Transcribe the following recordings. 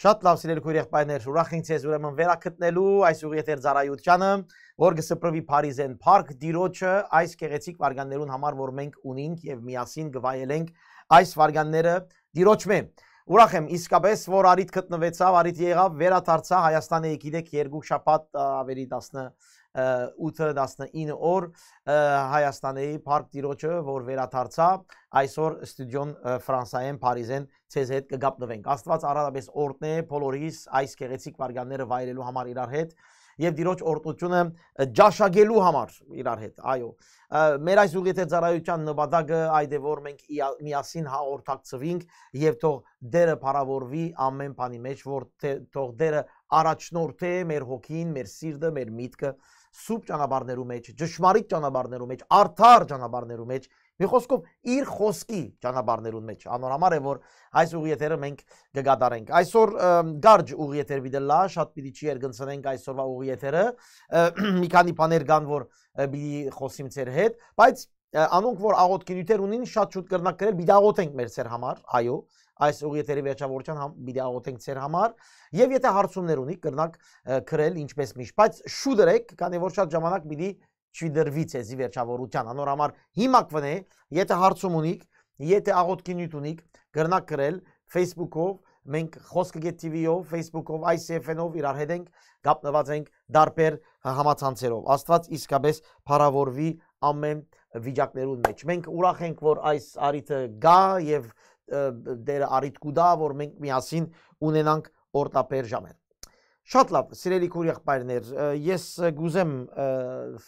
Շատ լավ սիրելի քույր եղբայրներ, ուրախ ենք ցեզ ուրեմն վերակտնելու այս ուղի եթեր ծառայությանը, որ գսպրվի Փարիզեն Park դիրոջը այս գեղեցիկ վարգաններուն համար, որ մենք ունենք եւ միասին գվայելենք այս վարգանները դիրոջմե։ Ուրախ եմ իսկապես, որ արիտ գտնվեցավ, արիտ եղավ, վերադարձա Հայաստանի եկիդեք երկու շաբաթ ավելի 10 8-19 օր Հայաստանի Փարք Տիրոջը, որ վերաթարցա, այսօր ստուդիոն Ֆրանսայեն Փարիզեն ցեզ հետ կգապնվենք։ Աստված առանձնապես օրտնե բոլորիս այս գեղեցիկ վարգանները վայելելու համար իրար հետ եւ Տիրոջ օրտությունը ճաշակելու համար իրար հետ։ Այո։ Մեր այս ուղիթե ծառայության նպատակը այդ է, որ մենք միասին հաղորդակցվենք եւ թող դերը փառավորվի ամեն բանի մեջ, որ թող դերը առաջնորդե մեր հոգին, մեր սիրտը, մեր միտքը սուրբ ճանապարհներու մեջ, ճշմարիտ ճանապարհներու մեջ, արդար ճանապարհներու մեջ, մի խոսքով իր խոսքի ճանապարհներուն մեջ։ Անոր համար է որ այս ուղի եթերը մենք կգադարենք։ Այսօր գարջ ուղի եթեր դիտելա, շատ պիտի չի երգնցնենք այսօրվա ուղի եթերը։ Մի քանի բաներ կան որ պիտի խոսիմ ձեր հետ, բայց անոնք որ աղոտքի նյութեր ունին շատ շուտ կրնակ գրել՝ բիդաղոտ ենք մեր ծեր համար, այո, այս ուղիթերի վերջավորության համ միդիաղոթենք դե ձեր համար եւ եթե հարցումներ ունի կրնակ քրել ինչպես միշտ բայց շուտ դրեք քանի որ շատ ժամանակ միլի չդրվի ցեզի վերջավորության անոր համար հիմա կվնե եթե հարցում ունիք եթե աղոտքի նյութ ունիք կրնակ քրել Facebook-ով մենք խոսքը գետ TV-ով, Facebook-ով, ICF-ով իրար հետ ենք գապնված ենք դարբեր համացանցերով։ Աստված իսկապես փառավորվի ամեն վիճակներուն մեջ։ Մենք ուրախ ենք, որ այս արիթը գա եւ դերը առիթք ու դա, որ մենք միասին ունենանք օրտապեր ժամեր։ Շատ լավ, սիրելի քուրի եղբայրներ, ես գուզեմ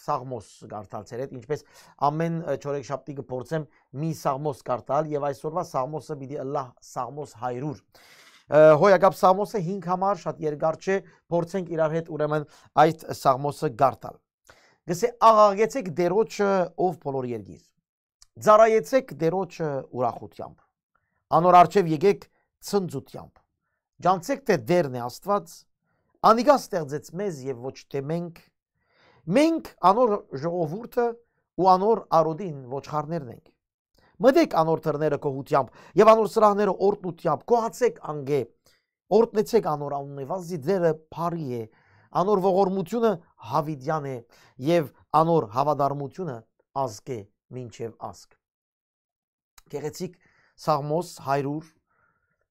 սաղմոս կարդալ ցեր հետ, ինչպես ամեն չորեքշաբթի կփորձեմ մի սաղմոս կարդալ եւ այսօրվա սաղմոսը պիտի Ալլահ սաղմոս 100 հոյակապ սաղմոսը 5 համար շատ երկար չէ փորձենք իրար հետ ուրեմն այդ սաղմոսը գարտալ գսե աղաղեցեք դերոջը ով բոլոր երգիր ձարայեցեք դերոջը ուրախությամբ անոր արջև եկեք ծնծությամբ։ Ջանցեք թե դերն է Աստված, անիգա ստեղծեց մեզ եւ ոչ թե մենք։ Մենք անոր ժողովուրդը ու անոր արոդին ոչխարներն ենք։ Մտեք անոր թռները կողությամբ եւ անոր սրահները օրտնությամբ, կողացեք անգե։ Օրտնեցեք անոր անունը, վազի ձերը բարի է, անոր ողորմությունը հավիդյան է եւ անոր հավադարմությունը ազգ է, ոչ միայն ազգ։ Գեղեցիկ Սաղմոս 100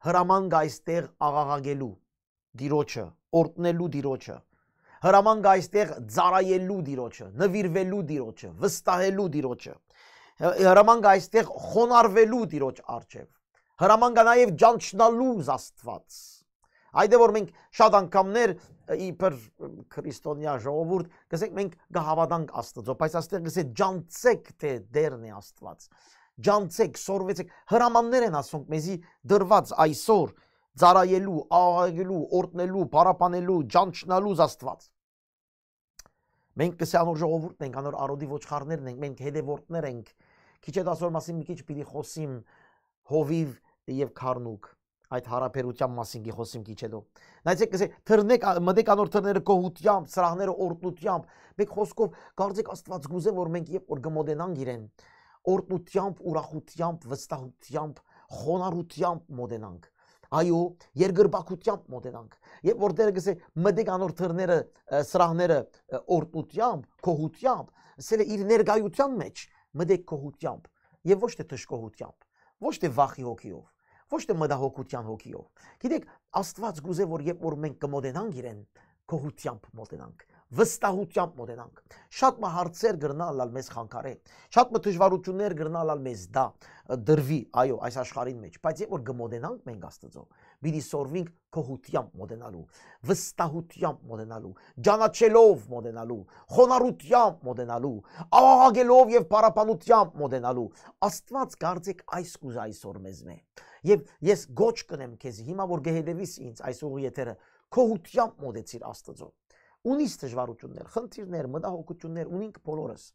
հրաման գա այստեղ աղաղագելու դիրոջը, օրտնելու դիրոջը, հրաման գա այստեղ ծարայելու դիրոջը, նվիրվելու դիրոջը, վստահելու դիրոջը, հրաման գա այստեղ խոնարվելու դիրոջ արջև, հրաման գա նաև ճանչնալու զաստված։ Այդ է որ մենք շատ անգամներ իբր քրիստոնյա ժողովուրդ կսենք մենք գահավադանք Աստծո, բայց աստեղ գսե ջանցեք թե դերն է Աստված։ դե ջանցեք, սորվեցեք, հրամաններ են ասում մեզի դրված այսօր ծարայելու, աղաղելու, օրտնելու, պարապանելու, ջանչնալու Աստված։ Մենք կսանոր ժողովուրդն ենք, անոր արոդի ոչխարներն ենք, մենք հետևորդներ ենք։ Քիչ այդ ասոր մասին մի քիչ պիտի խոսիմ հովիվ եւ քառնուկ այդ հարաբերության մասին գիխոսիմ քիչ հետո։ Նայեցեք, ասե թռնեք, մտեք անոր թռները կողությամբ, սրահները օրտնությամբ, մեկ խոսքով կարծեք Աստված գուզե որ մենք երբ որ գմոդենանք իրեն, օրտնությամբ, ուրախությամբ, վստահությամբ, խոնարհությամբ մոտենանք։ Այո, երկրբակությամբ մոտենանք։ Երբ որ Տերը գսե մտեք անոր թռները, սրահները օրտնությամբ, կողությամբ, ասել է իր ներգայության մեջ մտեք կողությամբ եւ ոչ թե թշկողությամբ, ոչ թե վախի հոգիով, ոչ թե մտահոգության հոգիով։ Գիտեք, Աստված գուզե որ երբ որ մենք կմոտենանք իրեն, կողությամբ մոտենանք վստահությամբ մոտենանք։ Շատ մը հարցեր գրնալալ մեզ խանգարեն։ Շատ մը դժվարություններ գրնալալ մեզ դա դրվի, այո, այս աշխարհին մեջ, բայց երբ որ գմոտենանք մենք Աստծո, պիտի սորվենք կողությամբ մոտենալու, վստահությամբ մոտենալու, ճանաչելով մոտենալու, խոնարհությամբ մոտենալու, աղաղակելով եւ պարապանությամբ մոտենալու։ Աստված կարծեք այս կուզ այսօր մեզ մե։ Եվ ես գոչ կնեմ քեզ հիմա որ գեհեդևիս ինձ այս ուղի եթերը կողությամբ մոտեցիր Աստծո ունիս դժվարություններ, խնդիրներ, մտահոգություններ ունենք բոլորս,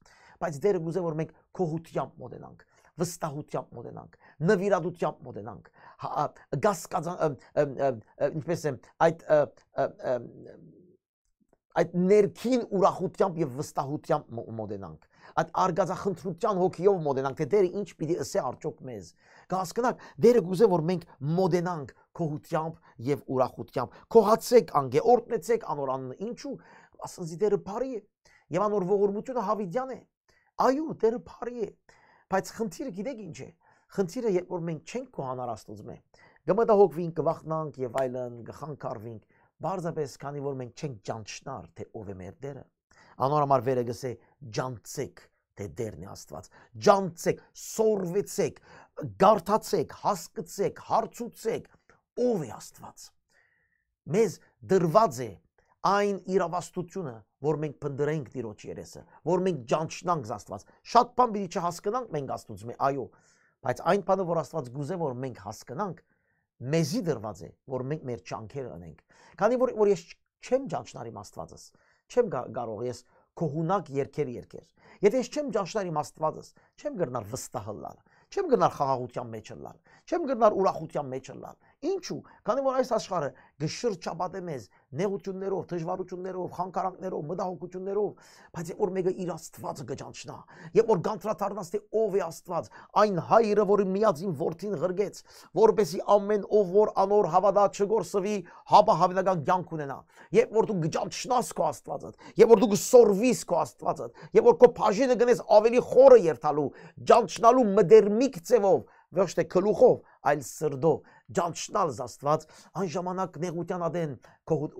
բայց դերը գուզե որ մենք քողությամբ մոտենանք, վստահությամբ մոտենանք, նվիրատությամբ մոտենանք, հա, գասկածան ինչպես է այդ այդ ներքին ուրախությամբ եւ վստահությամբ մոտենանք այդ արգազախնդրության հոգիով մոտենանք թե դերը ինչ պիտի ասի արդյոք մեզ կհասկանանք դերը գուզե որ մենք մոտենանք քողությամբ եւ ուրախությամբ։ Քողացեք անգե, օրտնեցեք անորանն։ Ինչու՞։ Ասենզի դերը բարի է։ Եվ անոր ողորմությունը հավիդյան է։ Այո, դերը բարի է։ Բայց խնդիրը գիտեք ինչ է։ Խնդիրը երբ որ մենք չենք քոհանար Աստծո գմտահոգվինք, կվախնանք եւ այլն, գխանքարվինք, բարձրապես քանի որ մենք չենք ճանչնար, թե ով է մեր դերը։ Անոր համար վերը գսե ջանցեք, թե դերն է Աստված։ Ջանցեք, սորվեցեք, գարթացեք, հասկացեք, հարցուցեք, ով է Աստված։ Մեզ դրված է այն իրավաստությունը, որ մենք փնդրենք Տիրոջ երեսը, որ մենք ճանչնանք Աստված։ Շատ բան բիդի չհասկանանք մենք Աստծուց մի, այո, բայց այն բանը, որ Աստված գուզե, որ մենք հասկանանք, մեզի դրված է, որ մենք մեր ճանկերը անենք։ Քանի որ որ ես չեմ ճանչնար իմ Աստվածս, չեմ կարող ես կողունակ երկեր երկեր։ Եթե ես չեմ ճանչնար իմ Աստվածս, չեմ գրնար վստահը լալ, չեմ գնար խաղաղության մեջ լալ, չեմ գնար ուրախության մեջ լալ, Ինչու՞։ Քանի որ այս աշխարհը գշրջապատ է մեզ նեղություններով, դժվարություններով, խանգարանքներով, մտահոգություններով, բայց երբ որ մեկը իր Աստվածը կճանչնա, երբ որ գանտրատարնաս թե ով է Աստված, այն հայրը, որը միածին որդին ղրգեց, որբեսի ամեն ով որ անոր հավատա չգործվի, հապա հավնական կյանք ունենա։ Երբ որ դու գճանչնաս քո Աստվածը, երբ որ դու գսորվիս քո Աստվածը, երբ որ քո բաժինը գնես ավելի խորը երթալու, ճանչնալու մդերմիկ ձևով, ոչ թե քլուխով, այլ սրդով ջալչնալ զաստված այն ժամանակ նեղության ադեն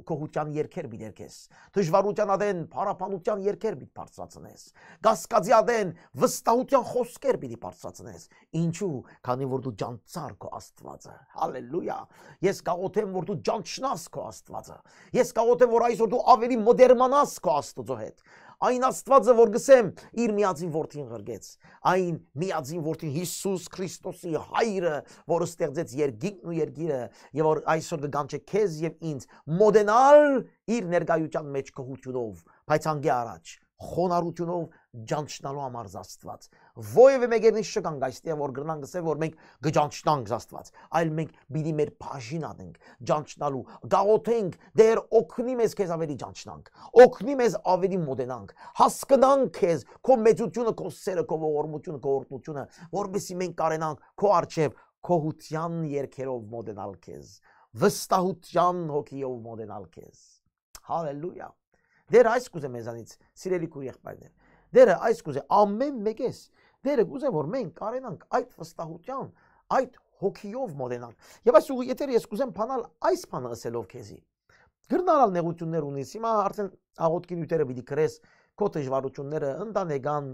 կողության երկեր մի ներքես դժվարության ադեն փարապանության երկեր մի բարձրացնես գասկածի ադեն վստահության խոսքեր մի բարձրացնես ինչու քանի որ դու ջանցար քո աստվածը հալելույա ես կաղոթեմ որ դու ջանչնաս քո աստվածը ես կաղոթեմ որ այսօր դու ավելի մոդերմանաս քո աստծո հետ այն Աստվածը, որ գսեմ, իր միածին որդին ղրգեց, այն միածին որդին Հիսուս Քրիստոսի հայրը, որը ստեղծեց երգինքն ու երգիրը, եւ որ այսօր կգանչե քեզ եւ ինձ մոդենալ իր ներկայության մեջ կհությունով, բայց անգե առաջ խոնարհությունով ջանչնալու համար Աստված։ Ովևէ մեկերն չկանք այստեղ որ գրնան գսե որ մենք գջանչնանք Աստված, այլ մենք պիտի մեր բաժին անենք ջանչնալու, գաղոթենք, դեր օգնի մեզ քեզ ավելի ջանչնանք, օգնի մեզ ավելի մոդենանք, հասկանանք քեզ, քո մեծությունը, քո սերը, քո ողորմությունը, քո օրհնությունը, որովհետեւ մենք կարենանք քո արչև քոհության երկերով մոդենալ քեզ, վստահության հոգիով մոդենալ քեզ։ Հալելույա։ Դեր այս կուզեմ մեզանից, սիրելի քույր եղբայրներ, Դերը այս կուզե ամեն մեկես։ Դերը կուզե որ մենք կարենանք այդ վստահության, այդ հոգիով մոտենանք։ Եվ այս ուղի եթե ես կուզեմ փանալ այս բանը ասելով քեզի։ Գրնարալ նեղություններ ունես, հիմա արդեն աղոտքի նյութերը պիտի գրես, քո դժվարությունները, ընտանեկան,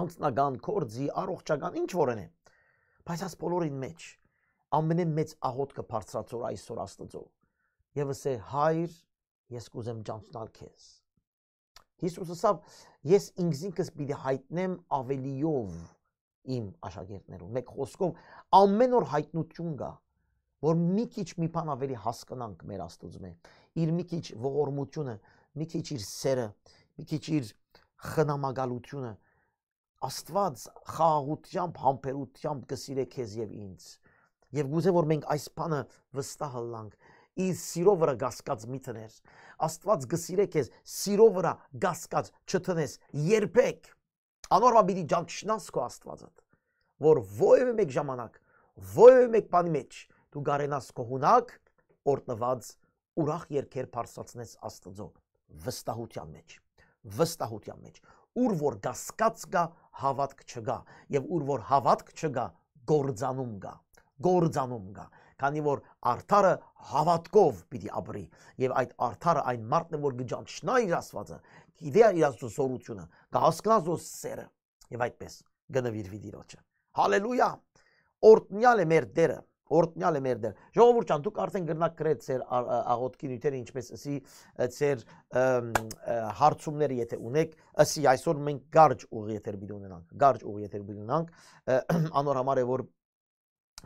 անձնական, կորձի, առողջական, ինչ որն է։ Բայց այս բոլորին մեջ ամենեն մեծ աղոտքը բարձրացող այսօր Աստծո։ Եվս է հայր, ես կուզեմ ճանցնել քեզ։ Հիսուսը ասավ. ես ինքս պիտի հայտնեմ ավելիով իմ աշակերտներուն։ Մեկ խոսքով ամեն օր հայտնություն կա, որ մի քիչ մի բան ավելի հասկանանք մեր Աստծո մեջ։ Իր մի քիչ ողորմությունը, մի քիչ իր սերը, մի քիչ իր խնամակալությունը Աստված խաղաղությամբ, համբերությամբ կսիրե քեզ եւ ինձ։ Եվ գուցե որ մենք այս բանը վստահ լանք, իր սիրո վրա գասկած մի տնես։ Աստված գսիրե քեզ սիրո վրա գասկած չտնես երբեք։ Անորմալ պիտի ճանչնաս քո Աստվածդ, որ ովևէ մեկ ժամանակ, ովևէ մեկ բանի մեջ դու գարենաս քո հունակ օրտնված ուրախ երկեր բարձացնես Աստծո վստահության մեջ վստահության մեջ ուր որ գասկած գա հավատք չգա եւ ուր որ հավատք չգա գործանում գա գործանում գա քանի որ արդարը հավատքով պիտի ապրի եւ այդ արդարը այն մարդն է որ գճանչնա իր աստվածը գիտե իր աստծոսորությունը կհասկանա զո սերը եւ այդպես գնվիրվի դիրոջը հալելույա օրտնյալ է մեր դերը օրտնյալ է մեր դեր։ Ժողովուրդ ջան, դուք արդեն գրնակ գրեց ծեր աղոտքի նյութերը, ինչպես ասի ծեր հարցումները, եթե ունեք, ասի այսօր մենք գարջ ուղի եթեր բիդունենանք, գարջ ուղի եթեր բիդունանք, անոր համար է որ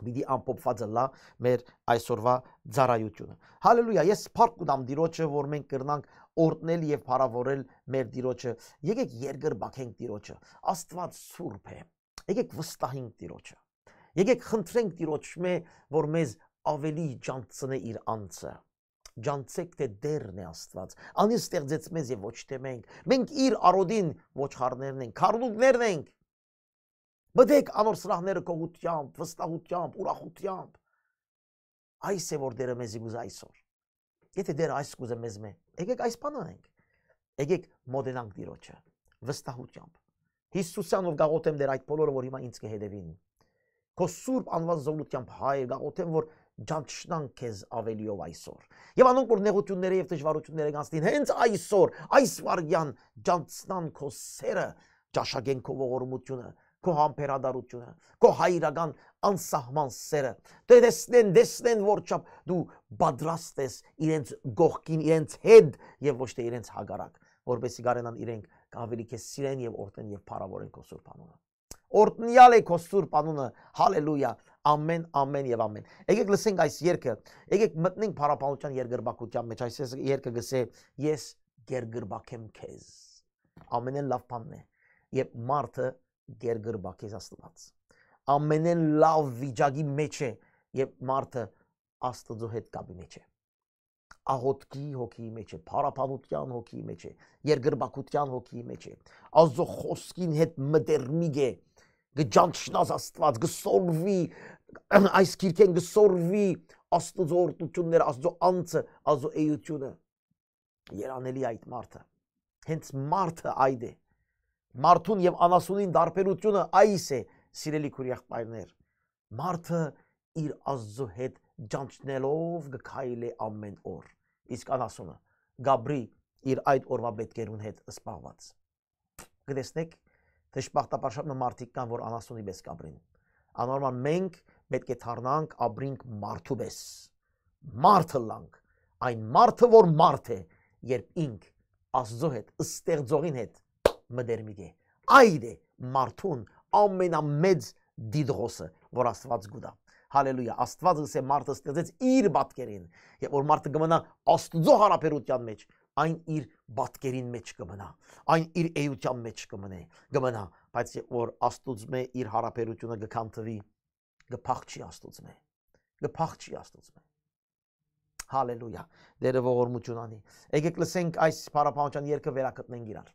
Բիդի ամփոփվածը լա մեր այսօրվա ծառայությունը։ Հալելույա, ես սփարք ունամ Տիրոջը, որ մենք կրնանք օրտնել եւ փառավորել մեր Տիրոջը։ Եկեք երգրբակենք Տիրոջը։ Աստված սուրբ է։ Եկեք վստահենք Տիրոջը։ Եկեք խնդրենք Տիրոջ մե, որ մեզ ավելի ջանցնե իր անձը ջանցեք թե դերն է Աստված։ Անի ստեղծեց մեզ եւ ոչ թե մենք։ Մենք իր արոդին ոչխարներն ենք, քարլուկներն ենք, Բդեք անոր սրահները կողությամբ, վստահությամբ, ուրախությամբ։ Այս է որ դերը մեզի գուզ այսօր։ Եթե դերը այս գուզը մեզ մե, եկեք այս բանը անենք։ Եկեք մոդենանք Տիրոջը վստահությամբ։ Հիսուսյանով գաղութեմ դեր այդ բոլորը, որ հիմա ինձ կհետևին։ Քո սուրբ անվան զորությամբ հայր գաղութեմ, որ ջանչնան քեզ ավելիով այսօր։ Եվ անոնք որ նեղությունները եւ դժվարությունները գանցնին, հենց այսօր, այս վարյան ջանցնան քո սերը, ճաշակեն քո ողորմությունը, քո համբերադարությունը, քո հայրական անսահման սերը։ Դե տեսնեն, տեսնեն որչապ դու պատրաստ ես իրենց գողքին, իրենց հետ եւ ոչ թե իրենց հագարակ, որովհետեւ գարենան իրենք ավելի քեզ սիրեն եւ օրտեն եւ փառավորեն քո Սուրբ անունը։ Օրտնյալ է քո Սուրբ անունը, հալելույա, ամեն, ամեն եւ ամեն։ Եկեք լսենք այս երգը։ Եկեք մտնենք փառապանության երգրբակության մեջ, այս երգը գսե ես գերգրբակեմ քեզ։ Ամենն լավ բանն է։ Եվ մարդը գերգրբա քեզ Աստված։ Ամենեն լավ վիճակի մեջ է եւ մարդը Աստծո հետ կապի մեջ է։ Աղոտքի հոգի մեջ է, փարապանության հոգի մեջ է, երգրբակության հոգի մեջ է։ Աստծո խոսքին հետ մտերմիկ է, գճանչնած Աստված, գսորվի այս քիրքեն գսորվի Աստծո օրդությունները, Աստծո անձը, Աստծո էությունը։ Երանելի այդ մարդը։ Հենց մարդը այդ է։ մարդ Մարդուն եւ անասունին դարբերությունը այս է, սիրելի քուրիախպայրներ։ Մարդը իր Աստծո հետ ջանչնելով գքայլի ամեն օր։ Իսկ անասունը Գաբրի իր այդ օրվա պետքերուն հետ սպանված։ Գտեսնեք, թե շփախտապաշարմը մարդիկ կան, որ անասունի պես Գաբրին։ Անորմալ մենք պետք է թառնանք աբրինք մարդու պես։ Մարդը լանք, այն մարդը, որ մարդ է, երբ ինք Աստծո հետ, ստեղծողին հետ մդերմիկ է։ Այդ է մարդուն ամենամեծ դիդղոսը, որ Աստված գուտա։ Հալելույա, Աստվածը սե մարդը ստեղծեց իր պատկերին, եւ որ մարդը կմնա Աստծո հարաբերության մեջ, այն իր պատկերին մեջ կմնա, այն իր էության մեջ կմնե, կմնա, բայց որ Աստուծմե իր հարաբերությունը կքանթվի, կփախչի Աստուծմե, կփախչի Աստուծմե։ Հալելույա։ Դերը ողորմություն անի։ Եկեք լսենք այս փառապանության երգը վերակտնենք իրար։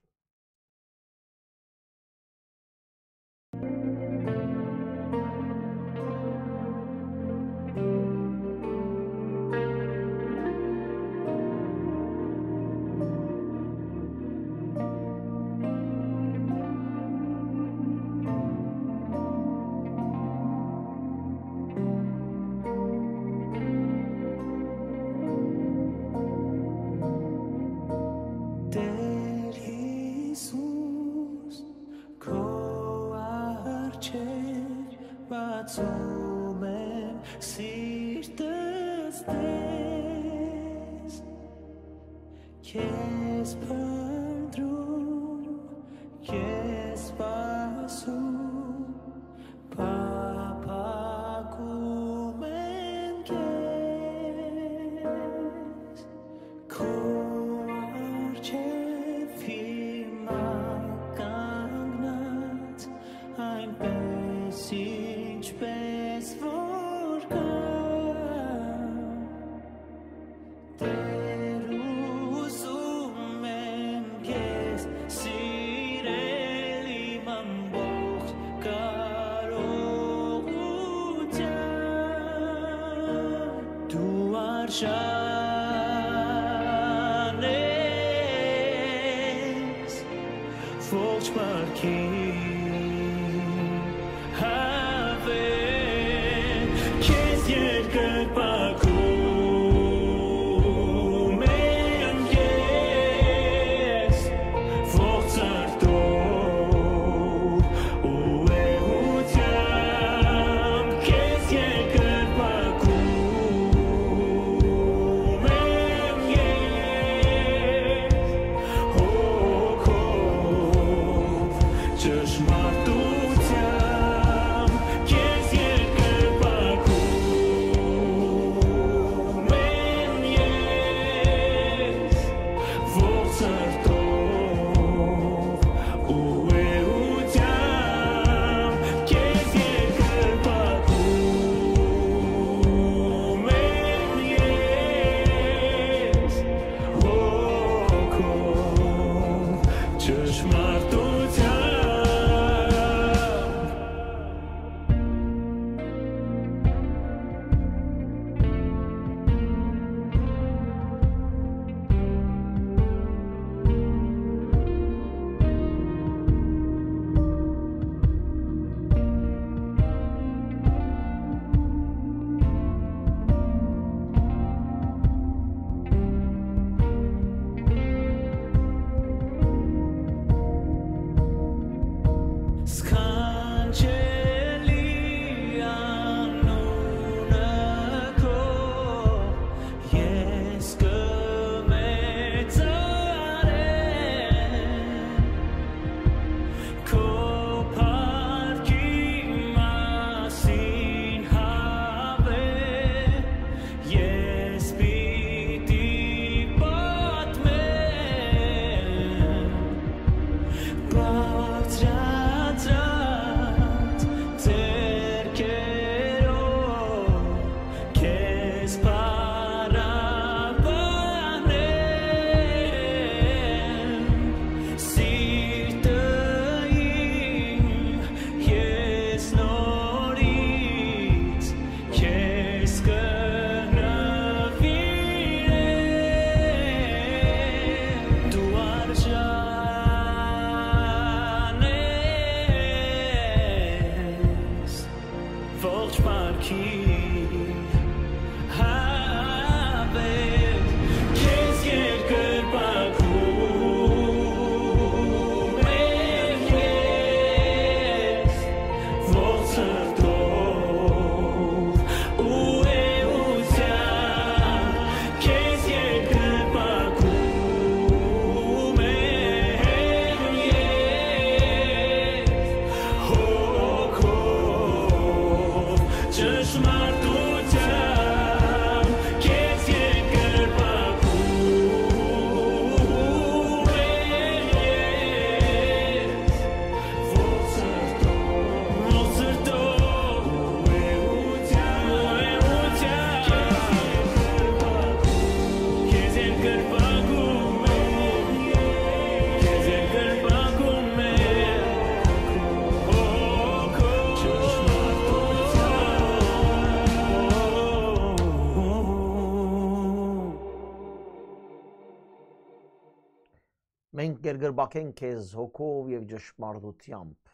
կտրբակեն քեզ հոգով եւ ճշմարտությամբ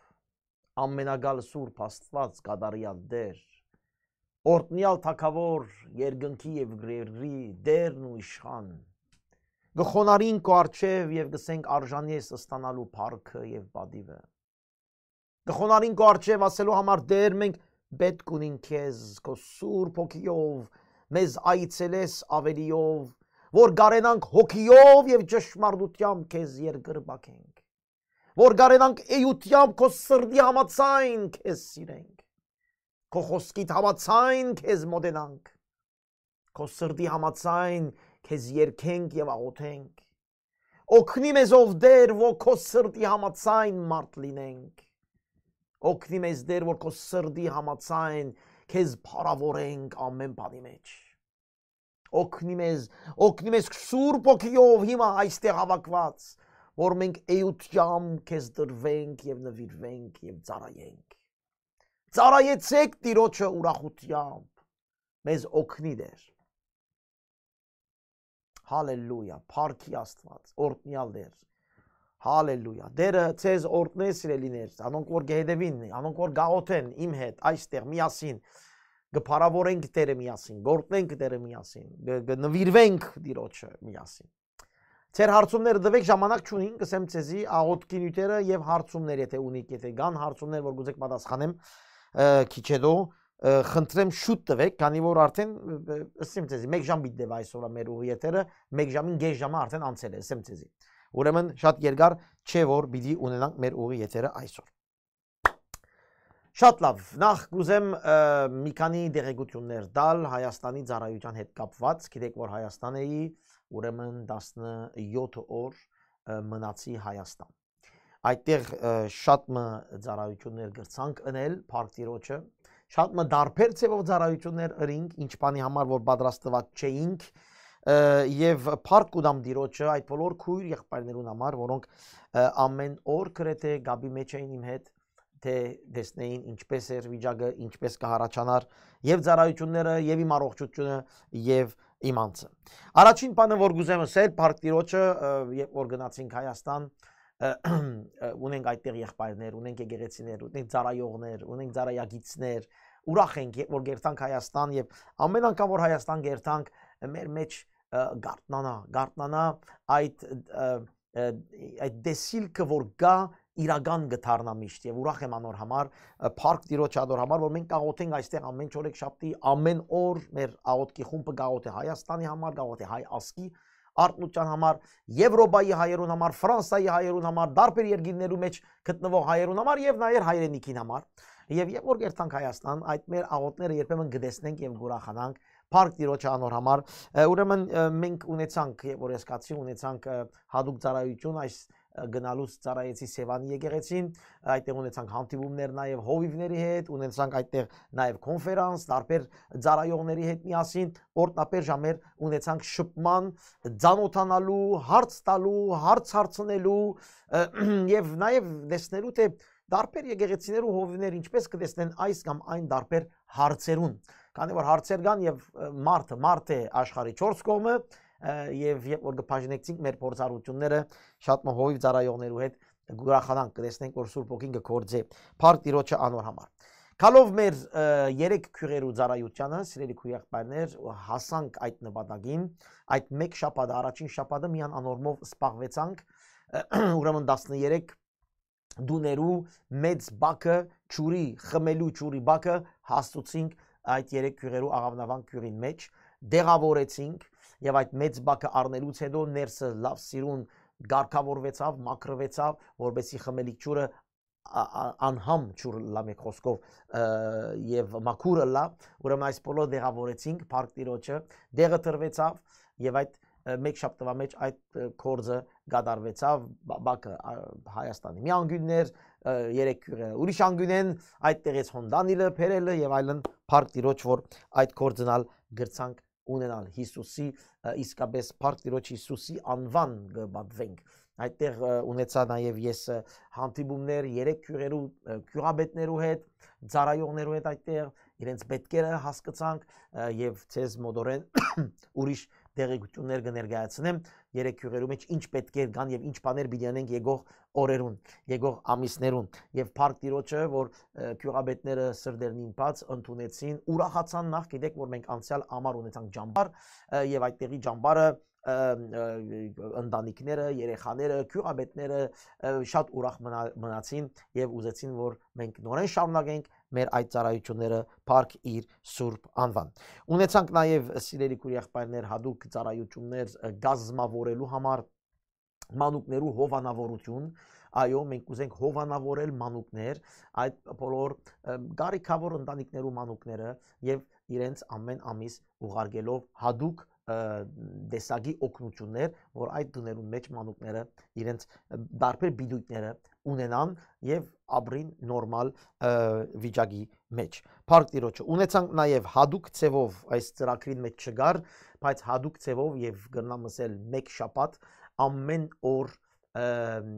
ամենագալ սուրբ Աստված գադարիալ դեր օրտնյալ թակավոր երկնքի եւ գրերի դերն ու իշխան գխոնարին քո արչեւ եւ գսենք արժանի է ստանալու փառքը եւ բադիվը գխոնարին քո արչեւ ասելու համար դեր մենք պետք ունին քեզ քո սուրբ հոգիով մեզ այցելես ավելիով որ գարենանք հոգիով եւ ճշմարտությամբ քեզ երկրպակենք, որ գարենանք էյությամբ քո սրդի համացայն քեզ սիրենք, քո խոսքիդ համացայն քեզ մոտենանք, քո սրդի համացայն քեզ երկենք եւ աղոթենք։ Օգնի մեզ ով դեր, որ քո սրդի համացայն մարդ լինենք։ Օգնի մեզ դեր, որ քո սրդի համացայն քեզ փառավորենք ամեն բանի մեջ օգնի մեզ, օգնի մեզ Սուրբ ոգիով հիմա այստեղ հավաքված, որ մենք էությամբ քեզ դրվենք եւ նվիրվենք եւ ծառայենք։ Ծառայեցեք Տիրոջը ուրախությամբ։ Մեզ օգնի Տեր։ Հալելույա, Փառքի Աստված, օրտնյալ Տեր։ Հալելույա։ Դերը ցեզ օրտնես սիրելիներ, անոնք որ գեհեդևին, անոնք որ գաղոթեն իմ հետ այստեղ միասին գփարավորենք Տերը միասին, գործնենք Տերը միասին, գնվիրվենք Տիրոջը միասին։ Ձեր հարցումները դվեք ժամանակ չունին, կսեմ ցեզի աղոտքի նյութերը եւ հարցումներ, եթե ունիք, եթե կան հարցումներ, որ գուցե պատասխանեմ քիչ հետո, խնդրեմ շուտ տվեք, քանի որ արդեն ասեմ ցեզի 1 ժամ բիտ դեվ այսօր մեր ուղի եթերը 1 ժամին գեշ ժամը արդեն անցել է, ասեմ ցեզի։ Ուրեմն շատ երկար չէ որ պիտի ունենանք մեր ուղի եթերը այսօր։ Շատ լավ, նախ գուզեմ մի քանի դերեկություններ տալ Հայաստանի ծառայության հետ կապված։ Գիտեք, որ Հայաստան էի, ուրեմն 17 օր մնացի Հայաստան։ Այդտեղ շատ մը ծառայություններ գրցանք ընել Փարք Տիրոջը, շատ մը դարբեր ցևով ծառայություններ ըրինք, ինչ բանի համար որ պատրաստված չէինք և Փարք ուդամ Տիրոջը այդ բոլոր քույր եղբայրներուն համար, որոնք ամեն օր գրեթե գաբի մեջ էին իմ հետ թե տեսնեին ինչպես էր վիճակը, ինչպես կհարաճանար եւ ծառայությունները, եւ իմ առողջությունը, եւ իմ անձը։ Առաջին բանը, որ գուզեմ ասել, Փարք Տիրոջը, երբ որ գնացինք Հայաստան, ունենք այդտեղ եղբայրներ, ունենք եկեղեցիներ, ունենք ծառայողներ, ունենք ծառայագիցներ, ուրախ ենք, որ գերտանք Հայաստան եւ ամեն անգամ որ Հայաստան գերտանք, մեր մեջ գարտնանա, գարտնանա այդ այդ դեսիլքը, որ գա իրական գտարնա միշտ եւ ուրախ եմ անոր համար Փարք Տիրոջ ադոր համար որ մենք կաղոթենք այստեղ ամեն օրեք շաբթի ամեն օր մեր աղոթքի խումբը կաղոթե Հայաստանի համար կաղոթե հայ ասկի արտնության համար, Եվրոպայի հայերուն համար, Ֆրանսայի հայերուն համար, դարբեր երկիներու մեջ գտնվող հայերուն համար եւ նաեւ հայրենիքին համար։ Եվ երբ որ երթանք Հայաստան, այդ մեր աղոտները երբեմն գտեսնենք եւ գուրախանանք Փարք Տիրոջը անոր համար։ Ուրեմն մենք ունեցանք, որ ես կացի ունեցանք հadoop ծառայություն այս գնալուց ծառայեցի Սևանի եկեղեցին, այդտեղ ունեցանք հանդիպումներ նաև հովիվների հետ, ունեցանք այդտեղ նաև կոնֆերանս, տարբեր ծառայողների հետ միասին, օրտնապեր ժամեր ունեցանք շփման, ծանոթանալու, հարց տալու, հարց հարցնելու եւ նաև տեսնելու թե տարբեր եկեղեցիներ ու հովիվներ ինչպես կտեսնեն այս կամ այն տարբեր հարցերուն։ Քանի որ հարցեր կան եւ մարդը մարդ է աշխարի 4 կողմը, մարդ եւ երբ որ կփաժնեցինք մեր փորձառությունները շատ մհովիվ ծառայողներու հետ գուրախանանք կտեսնենք որ Սուրբ Օքին կգործե Փարք Տիրոջը անոր համար Քալով մեր 3 քյուղերու ծառայությանը սիրելի քույեղբայրներ հասանք այդ նպատակին այդ մեկ շաբաթ առաջին շաբաթը միան անորմով սպաղվեցանք ուրեմն 13 դուներու մեծ բակը ճուրի խմելու ճուրի բակը հաստուցինք այդ 3 քյուղերու աղավնավան քյուղին մեջ դեղավորեցինք եւ այդ մեծ բակը առնելուց հետո ներսը լավ սիրուն ղարքավորվեցավ, մաքրվեցավ, որբեսի խմելիք ճուրը անհամ ճուր լամի խոսքով եւ մաքուրը լա, ուրեմն այս բոլոր դեղավորեցինք Փարք տիրոջը, դեղը տրվեցավ եւ այդ մեկ շաբթվա մեջ այդ կորձը գադարվեցավ բակը Հայաստանի։ Մի անգյուններ, երեք ուրիշ անգյունեն այդ տեղից հոնդանիլը, փերելը եւ այլն Փարք տիրոջ որ այդ կորձնալ գրցանք ունենալ Հիսուսի իսկապես Փառք Տիրոջ Հիսուսի անվան գբատվենք այդտեղ ունեցա նաև ես հանդիպումներ երեք քյուղերու քյուղաբետներու հետ ծարայողներու հետ այդտեղ իրենց պետքերը հասկացանք եւ ցեզ մոդորեն ուրիշ տեղեկություններ կներկայացնեմ երեք հյուղերու մեջ ինչ պետք էր գան եւ ինչ բաներ բիդյանենք եգող օրերուն, եգող ամիսներուն եւ Փարք տիրոջը, որ քյուղաբետները սրդերնին բաց ընդունեցին, ուրախացան նախ գիտեք, որ մենք անցյալ ամառ ունեցանք ջամբար եւ այդտեղի ջամբարը ընտանիքները, երեխաները, քյուղաբետները շատ ուրախ մնացին եւ ուզեցին, որ մենք նորեն շարունակենք մեր այդ ծառայությունները Փարք իր Սուրբ անվան։ Ունեցանք նաև սիրելի քուրի եղբայրներ հadoop ծառայություններ գազմավորելու համար մանուկներու հովանավորություն այո մենք ուզենք հովանավորել մանուկներ այդ բոլոր գարիկավոր ընտանիքներու մանուկները եւ իրենց ամեն ամիս ուղարկելով հadoop դեսագի օկնություններ, որ այդ դներուն մեջ մանուկները իրենց տարբեր բիդույթները ունենան եւ ապրին նորմալ վիճակի մեջ։ Փառք Տիրոջը ունեցանք նաեւ հadoop ցևով այս ծրագրին մեջ չգար, բայց հadoop ցևով եւ գտնամսել մեկ շաբաթ ամեն օր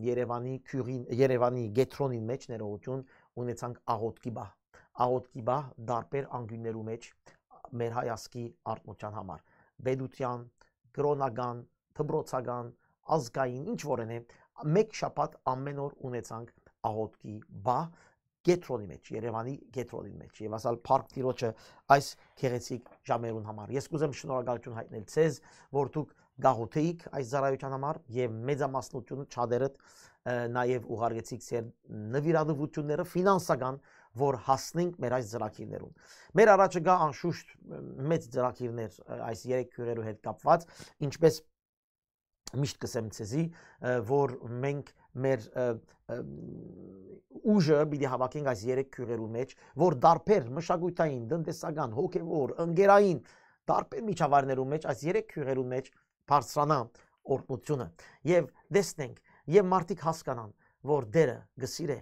Երևանի քյուրին Երևանի գետրոնին մեջ ներողություն ունեցանք աղոտկի բա աղոտկի բա դարբեր անգյուններու մեջ մեր հայասկի արտմոչան համար բեդության, կրոնական, թբրոցական, ազգային, ինչ որն է, մեկ շաբաթ ամեն օր ունեցանք աղոտքի բահ Գետրոնի մեջ, Երևանի Գետրոնի մեջ եւ ասալ Փարք Տիրոջը այս քեղեցիկ ժամերուն համար։ Ես կուզեմ շնորհակալություն հայտնել ցեզ, որ դուք գաղութեիք այս ծառայության համար եւ մեծամասնությունը չադերդ նաեւ ուղարկեցիք ձեր նվիրատվությունները ֆինանսական որ հասնենք մեր այս ծրագիրներուն։ Մեր առաջը գա անշուշտ մեծ ծրագիրներ այս 3 քյուրերու հետ կապված, ինչպես միշտ կսեմ ցեզի, որ մենք մեր ուժը պիտի հավաքենք այս 3 քյուղերու մեջ, որ դարբեր մշակութային, տնտեսական, հոգևոր, ընկերային դարբեր միջավայրներու մեջ այս 3 քյուղերու մեջ բարձրանա օրտնությունը եւ տեսնենք եւ մարդիկ հասկանան, որ դերը գսիրե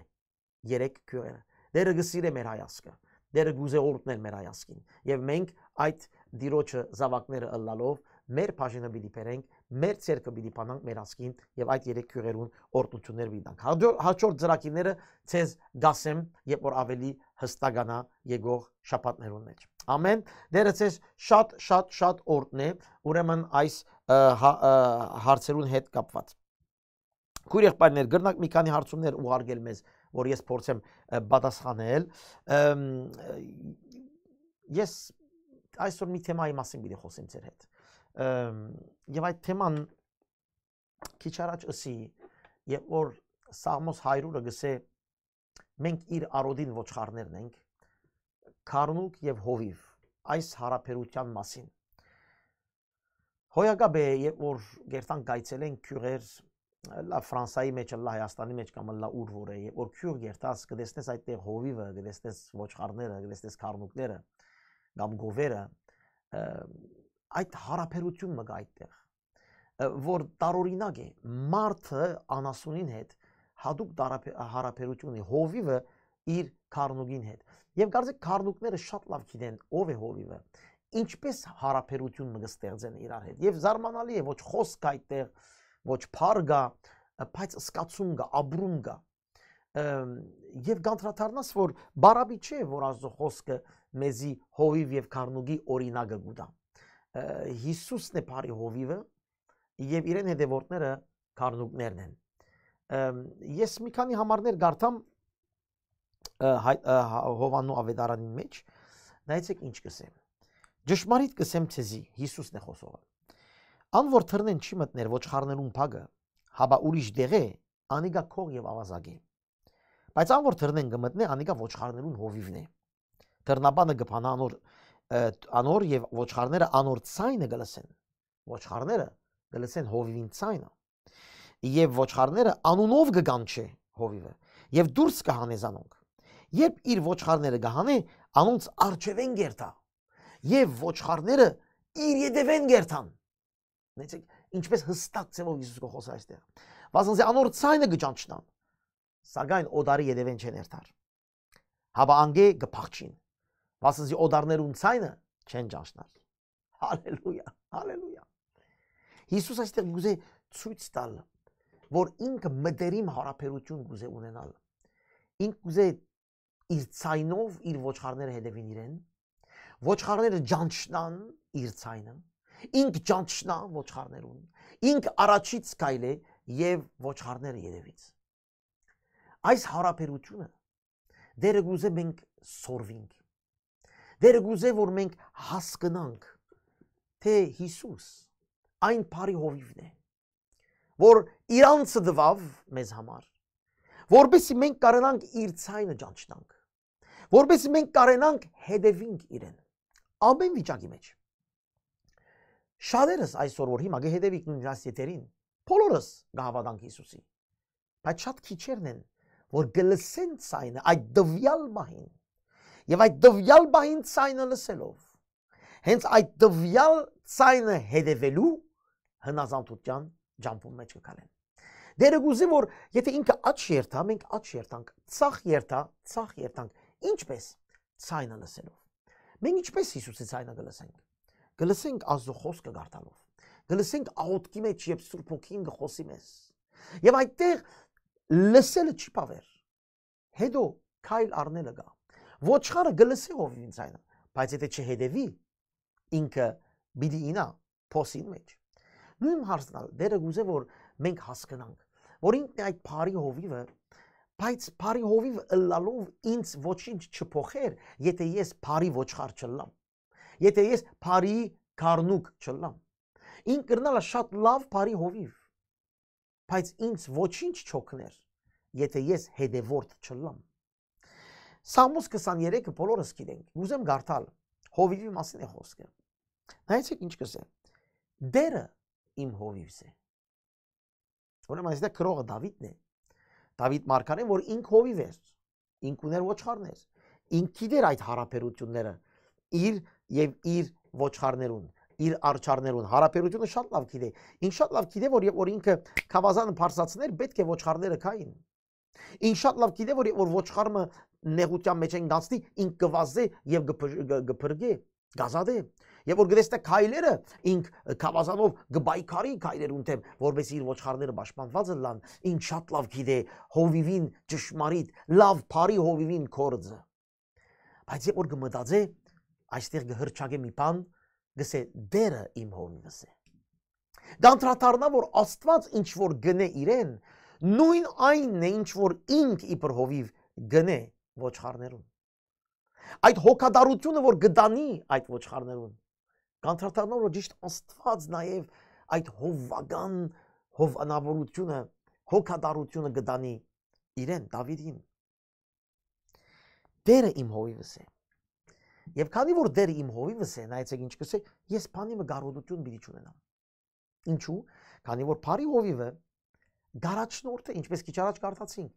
3 քյուղերը Դերը գսիրե մեր հայացքը։ Դերը գուզե օրտնել մեր հայացքին։ Եվ մենք այդ դիրոջը զավակները ըլլալով մեր բաժինը պիտի բերենք, մեր ցերկը պիտի բանանք մեր ասքին եւ այդ երեք քյուղերուն օրտություններ պիտանք։ Հաջորդ ծրակիները ցեզ գասեմ, երբ որ ավելի հստականա եգող շապատներուն մեջ։ Ամեն դերը ցեզ շատ շատ շատ օրտնե, ուրեմն այս հա, հարցերուն հետ կապված։ Քույր եղբայրներ, գրնակ մի քանի հարցումներ ուղարկել մեզ որ ես փորձեմ պատասխանել ես այսօր մի թեմայի մասին պիտի խոսեմ ձեր հետ եւ այդ թեման քիչ առաջ ասի եւ որ Սամոս 100-ը գսե մենք իր արոդին ոչխարներն ենք քարնուկ եւ հովիվ այս հարաբերության մասին հոյակաբե եւ որ գերտան գայցել են քյուղեր լա ֆրանսայի մեջ, լա հայաստանի մեջ կամ լա ուր որ է, երբ որ քյուղ երթած կտեսնես այդտեղ հովիվը, կտեսնես ոչխարները, կտեսնես քառնուկները կամ գովերը, այդ հարաբերություն մը կա այդտեղ որ տարօրինակ է մարդը անասունին հետ հadoop հարաբերություն ունի հովիվը իր քառնուկին հետ եւ կարծեք քառնուկները շատ լավ գիտեն ով է հովիվը ինչպես հարաբերություն մը կստեղծեն իրար հետ եւ զարմանալի է ոչ խոսք այդտեղ ոչ փար գա, բայց սկացում գա, աբրում գա։ Եվ գանտրատարնաս, որ բարաբի չէ, որ Աստծո խոսքը մեզի հովիվ եւ քառնուգի օրինակը գուտա։ Հիսուսն է բարի հովիվը եւ իրեն հետևորդները քառնուգներն են։ Ես մի քանի համարներ գարտամ հա, Հովաննու ավետարանին մեջ, նայեցեք ինչ կսեմ։ Ճշմարիտ կսեմ ցեզի, Հիսուսն է խոսողը Ան որ թռնեն չի մտներ ոչխարներուն փագը, հաբա ուրիշ դեղե, անիգա քող եւ ավազագ է։ Բայց ան որ թռնեն գմտնե, անիգա ոչխարներուն հովիվն է։ Թռնաբանը գփանա անոր անոր եւ ոչխարները անոր ցայնը գլսեն։ Ոչխարները գլսեն հովիվին ցայնը։ Եվ ոչխարները անունով կգանչե հովիվը եւ դուրս կհանեզանոնք։ Երբ իր ոչխարները գահանե, անոնց արջևեն գերտա։ Եվ ոչխարները իր յետևեն գերտան Նեցեք, ինչպես հստակ ցեմով Հիսուս Գողոս այստեղ։ Վազնզի անոր ցայնը գճանչնան։ Սակայն օդարի երևեն չեն երթար։ Հավանգե գփախչին։ Վազնզի օդարներուն ցայնը չեն ճանչնալ։ Հալելույա, հալելույա։ Հիսուս այստեղ գուզե ցույց տալ, որ ինքը մտերիմ հարաբերություն գուզե ունենալ։ Ինք գուզե իր ցայնով իր ոչխարները հետևին իրեն։ Ոչխարները ճանչնան իր ցայնը ինք ճանչնա ոչխարներուն, ինք առաջից կայլե եւ ոչխարները երևից։ Այս հարաբերությունը դերը գուզե մենք սորվինք։ Դերը գուզե որ մենք հասկանանք, թե Հիսուս այն բարի հովիվն է, որ իրանցը դվավ մեզ համար, որբեսի մենք կարենանք իր ցայնը ճանչնանք, որբեսի մենք կարենանք հետևինք իրեն։ Ամեն վիճակի մեջ Շատերս այսօր որ հիմա գեհեդեվիկ նրանց եթերին, բոլորս գահավանանք Հիսուսի։ Բայց շատ քիչերն են, որ գլսեն ցայնը այդ դվյալ բահին։ Եվ այդ դվյալ բահին ցայնը լսելով, հենց այդ դվյալ ցայնը հետևելու հնազանդության ջամփում մեջ կգալեն։ Դերը գուզի որ եթե ինքը աճ երթա, մենք աճ երթանք, ցախ երթա, ցախ երթանք։ Ինչպես ցայնը լսելով։ Մենք ինչպես Հիսուսի ցայնը կլսենք։ Գլսենք Աստծո խոսքը գարտալով։ Գլսենք աղոթքի մեջ եւ Սուրբ Հոգին գխոսի մեզ։ Եվ այդտեղ լսելը չի բավեր։ Հետո քայլ առնելը գա։ Ոչխարը գլսի ով ինձ այն, բայց եթե չհետևի, ինքը բիդի ինա փոսին մեջ։ Նույն հարցնալ, դերը գուզե որ մենք հասկանանք, որ ինքն է այդ բարի հովիվը, բայց բարի հովիվը ըլլալով ինձ ոչինչ չփոխեր, եթե ես բարի ոչխար չլամ եթե ես բարի կարնուկ չլամ։ Ին կրնալը շատ լավ բարի հովիվ։ Բայց ինձ ոչինչ չօգներ, եթե ես հետևորդ չլամ։ Սամուս 23-ը բոլորս գիտենք։ Ուզեմ գարտալ հովիվի մասին է խոսքը։ Նայեցեք ինչ կսե։ Դերը իմ հովիվս է։ Ուրեմն այստեղ քրողը Դավիթն է։ Դավիթ մարգարեն, որ ինք հովիվ էր, ինք ուներ ոչխարներ, ինք գիտեր այդ հարաբերությունները իր եւ իր ոչխարներուն իր արչարներուն հարաբերությունը շատ լավ գիտե։ Ինչ շատ լավ գիտե, որ երբ որ ինքը քավազանը բարձացներ, պետք է ոչխարները քային։ Ինչ շատ լավ գիտե, որ երբ որ ոչխարը նեղության մեջ են գածնի, ինք կվազե եւ գփրգե, գազադե։ Եվ որ գրեստե քայլերը ինք քավազանով գբայքարի քայլերուն թեմ, որբես իր ոչխարները պաշտպանված են լան, ինք շատ լավ գիտե հովիվին ճշմարիտ, լավ բարի հովիվին կորձը։ Բայց երբ որ գմտածե, այստեղ գհրճագե մի բան, գսե դերը իմ հովիվս է։ Դա ընտրատարնա, որ Աստված ինչ որ գնե իրեն, նույն այնն է, ինչ որ ինք իբր հովիվ գնե ոչխարներուն։ Այդ հոգադարությունը, որ գտանի այդ ոչխարներուն, կանտրատարնա, որ ճիշտ Աստված նաև այդ հովվական հովանավորությունը, հոգադարությունը գտանի իրեն Դավիթին։ Դերը իմ հովիվս է։ Եվ քանի որ դեր իմ հովիվս է, նայեցեք ինչ կսե, ես բանի մը գարոդություն մի չունենամ։ Ինչու՞։ Քանի որ բարի հովիվը գարաչնորթը, ինչպես քիչ առաջ կարդացինք,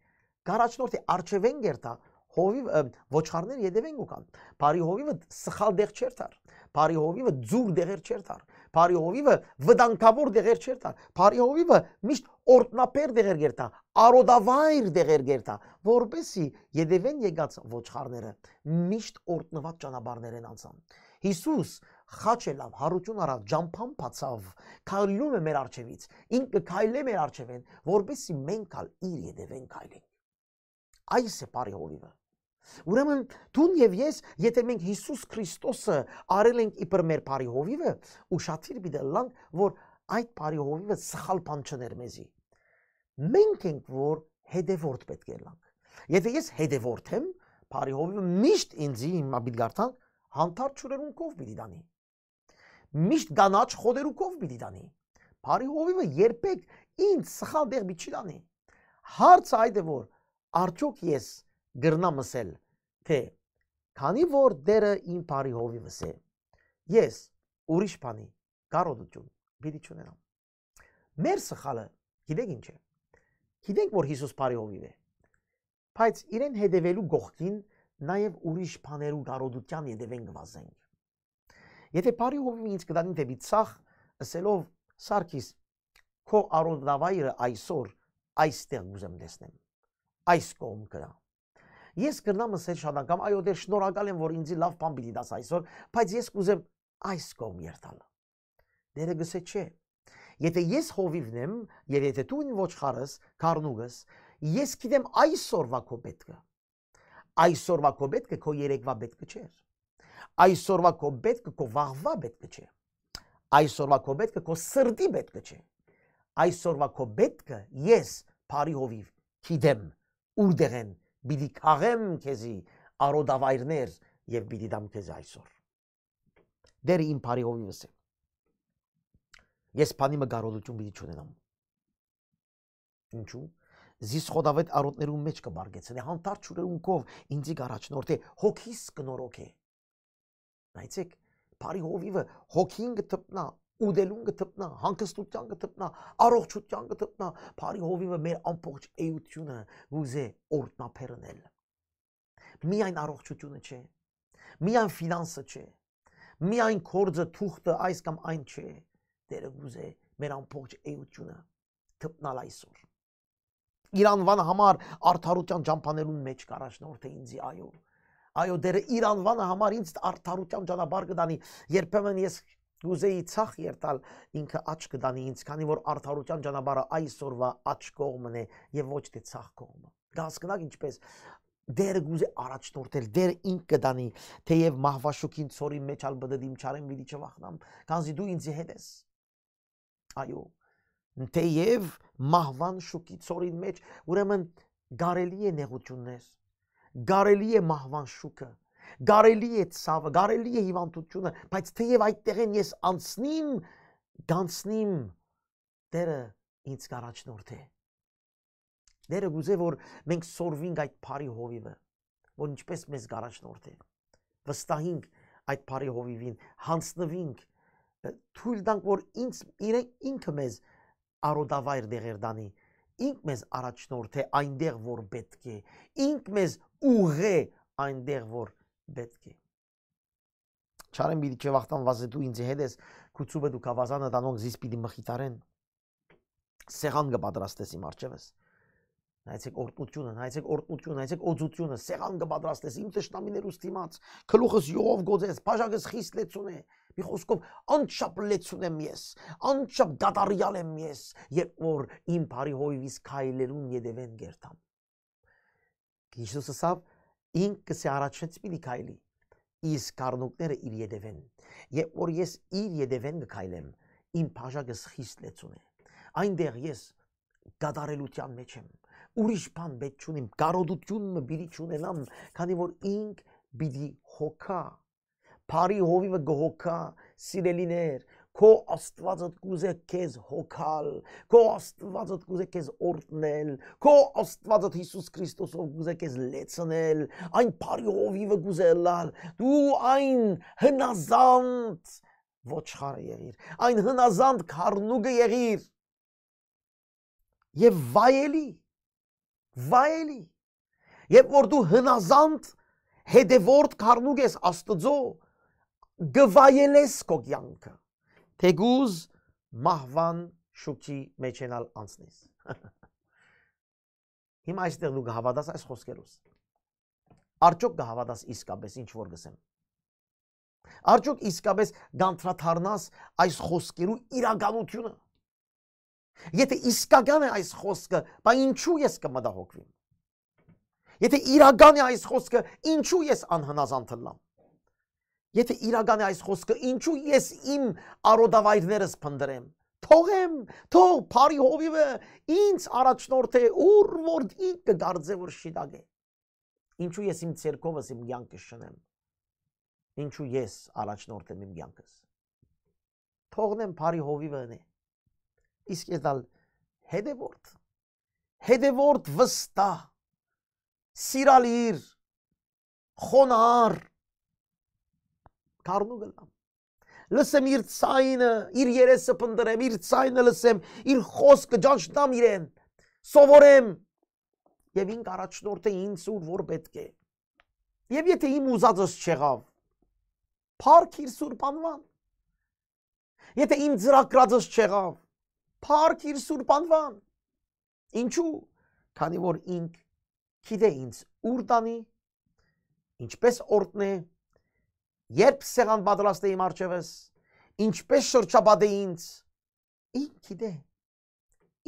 գարաչնորթի արչևենգերտա հովիվ ոչխարներ յետևենք ու կան։ Բարի հովիվը սխալ դեղ չեր տար։ Բարի հովիվը ձուր դեղեր չեր տար։ Բարի հովիվը վտանգավոր դեղեր չեր տար։ Բարի հովիվը միշտ օրտնապեր դեղեր գերտա, արոդավայր դեղեր գերտա, որբեսի յեդևեն եկած ոչխարները միշտ օրտնված ճանապարհներ են անցան։ Հիսուս խաչելով հարություն առավ ջամփան փացավ քայլում է մեր արջևից ինքը քայլե մեր արջևեն որբեսի մենք ալ իր յեդևեն քայլենք այս է բարի հովիվը Ուրեմն դուն եւ ես, եթե մենք Հիսուս Քրիստոսը արել ենք իբր մեր բարի հովիվը, ուշադիր մի դլանք, որ այդ բարի հովիվը սխալ բան չներ մեզի։ Մենք ենք որ հետևորդ պետք է լինենք։ Եթե ես հետևորդ եմ, բարի հովիվը միշտ ինձի հիմա պիտի գարտան հանդարտ ճուրերունքով պիտի դանի։ Միշտ կանաչ խոդերուկով պիտի դանի։ Բարի հովիվը երբեք ինձ սխալ դեղ պիտի դանի։ Հարցը այդ է որ արդյոք ես գրնամ ասել թե քանի որ դերը իմ բարի հովիվս է ես ուրիշ բանի կարողություն պիտի չունենամ։ Մեր սխալը գիտեք ինչ է Գիտենք, որ Հիսուս բարիովիվ է։ Բայց իրեն հետևելու գողքին նաև ուրիշ բաներ ու դարոդության հետևեն գվազենք։ Եթե բարիովին ինձ կդանին դեպի ցախ, ասելով Սարգիս, քո արոդավայրը այսօր այստեղ գուզեմ տեսնեմ։ Այս կողմ կրա։ Ես կգնամ ասել շատ անգամ, այո, դեր շնորհակալ եմ, որ ինձի լավ բան պիտի դաս այսօր, բայց ես կուզեմ այս կողմ երթալ։ Դերը գսե չէ, Եթե ես հովիվն եմ եւ եթե դու ինձ ոչխարս, կարնուգս, ես գիտեմ այսօրվա քո պետքը։ Այսօրվա քո պետքը քո երեկվա պետքը չէ։ Այսօրվա քո պետքը քո վաղվա պետքը չէ։ Այսօրվա քո պետքը քո սրտի պետքը չէ։ Այսօրվա քո պետքը ես բարի հովիվ գիտեմ ուրդեղ են բիդի քաղեմ քեզի արոդավայրներ եւ բիդի դամ քեզ այսօր դեր իմ բարի հովիվս է Ես բանի մը գարոդություն պիտի չունենամ։ Ինչու՞։ Զիսխոդավետ արոտներում մեջ կբարգեցնե դե հանդարտ շուրերունքով ինձի գարաչնորդ է հոգիս կնորոք է։ Նայցեք, բարի հովիվը հոգին գտնա, ուդելուն գտնա, հանգստության գտնա, առողջության գտնա, բարի հովիվը մեր ամբողջ էությունը ուզե օրտնափերնել։ Միայն առողջությունը չէ, միայն ֆինանսը չէ, միայն կորձը, թուղթը այս կամ այն չէ, Տերը գուզե մեր ամբողջ էությունը թփնալ այսօր։ Իր անվան համար արթարության ճամփանելու մեջ կարաշնորթը ինձի այո։ Այո, դերը իր անվանը համար ինձ արթարության ճանապարհ կդանի։ Երբեմն ես գուզեի ցախ երտալ ինքը աչ կդանի ինձ, քանի որ արթարության ճանապարհը այսօրվա աչ կողմն է եւ ոչ թե ցախ կողմը։ Դա հասկանաք ինչպես դերը գուզե առաջնորդել, դերը ինք կդանի, թեև մահվաշուքին ծորի մեջ ալ բդդիմ չարեմ, միդի չվախնամ, կանզի դու ինձի հետ ես։ Այո։ Թեև մահվան շուկի ծորին մեջ ուրեմն գարելի է նեղություններ, գարելի է մահվան շուկը, գարելի է ցավը, գարելի է հիվանդությունը, բայց թեև այդտեղ են ես անցնիմ, գանցնիմ Տերը ինձ կարաչնորդ է։ Տերը գուզե որ մենք սորվինք այդ բարի հովիվը, որ ինչպես մեզ կարաչնորդ է։ Վստահինք այդ բարի հովիվին, հանձնվինք թույլ տանք, որ ինձ իրենք ինքը մեզ արոդավայր դեղեր դանի, ինք մեզ առաջնորդ է այնտեղ, որ պետք է, ինք մեզ ուղե այնտեղ, որ պետք է։ Չարեն բիդի չվախտան վազետու ինձ հետ ես, կուցուբը դու կավազանը դանոնք զիս պիտի մխիտարեն, սեղան կպատրաստես իմ արջևս, նայցեք օրտնությունը, նայցեք օրտնությունը, նայցեք օծությունը, սեղան կպատրաստես, իմ տշնամիներուս թիմած, կլուխս յուղով գոձես, պաժակս խիստ լեցուն է, Մի խոսքով անչափ լեցուն եմ ես, անչափ դատարյալ եմ ես, երբ որ իմ բարի հույվից քայլելուն յետևեն գերտամ։ Քրիստոսը ասավ, ինքս է առաջնից մի քայլի։ Իսկ կարնուկները իր յետևեն։ Երբ որ ես իր յետևեն կքայլեմ, իմ բաժակս խիստ լեցուն է։ Այնտեղ ես դատարելության մեջ եմ։ Ուրիշ բան պետք չունիմ, կարոդություն մը բիդի չունենամ, քանի որ ինք բիդի հոգա Փարի հովիվը գողքա, սիրելիներ, քո Աստվածը կուզե քեզ հոգալ, քո Աստվածը կուզե քեզ օրտնել, քո Աստվածը Հիսուս Քրիստոսով կուզե քեզ լեցնել, այն բարի հովիվը կուզե լալ, դու այն հնազանդ ոչխարը եղիր, այն հնազանդ քառնուկը եղիր։ Եվ վայելի, վայելի։ Երբ որ դու հնազանդ հետևորդ քառնուկ ես Աստծո, գվայելես քո կյանքը թեգուզ մահվան շուկի մեջենալ անցնես հիմա այստեղ դու գհավադաս այս խոսքերուս արդյոք գհավադաս իսկապես ինչ որ գսեմ արդյոք իսկապես գանտրաթարնաս այս խոսքերու իրականությունը եթե իսկական է այս խոսքը բա ինչու ես կմտահոգվեմ եթե իրական է այս խոսքը ինչու ես անհնազանդ լամ Եթե իրական է այս խոսքը, ինչու ես իմ արոդավայրներս փնդրեմ։ Թողեմ, թող բարի հովիվը ինձ առաջնորդ է, ուր որ ինքը դարձե որ շիտակ է։ Ինչու ես իմ ցերկովս իմ յանքը շնեմ։ Ինչու ես առաջնորդ եմ իմ յանքս։ Թողնեմ բարի հովիվն է։ Իսկ ես դալ հետևորդ։ Հետևորդ վստահ։ Սիրալիր խոնար թառնու գնամ։ Լսեմ իր ցայնը, իր երեսը փնտրեմ, իր ցայնը լսեմ, իր խոսքը ճանչնամ իրեն։ Սովորեմ եւ ինք առաջնորդը ինձ ուր որ պետք է։ Եվ եթե իմ ուզածս չեղավ, փառք իր Սուրբ անվան։ Եթե իմ ծրագրածս չեղավ, փառք իր Սուրբ անվան։ Ինչու՞, քանի որ ինք գիտե ինձ ուր տանի, ինչպես օրտնե Երբ սեղան պատրաստ էի արջևս, ինչպես շրջապատե ինձ, ինքի դե,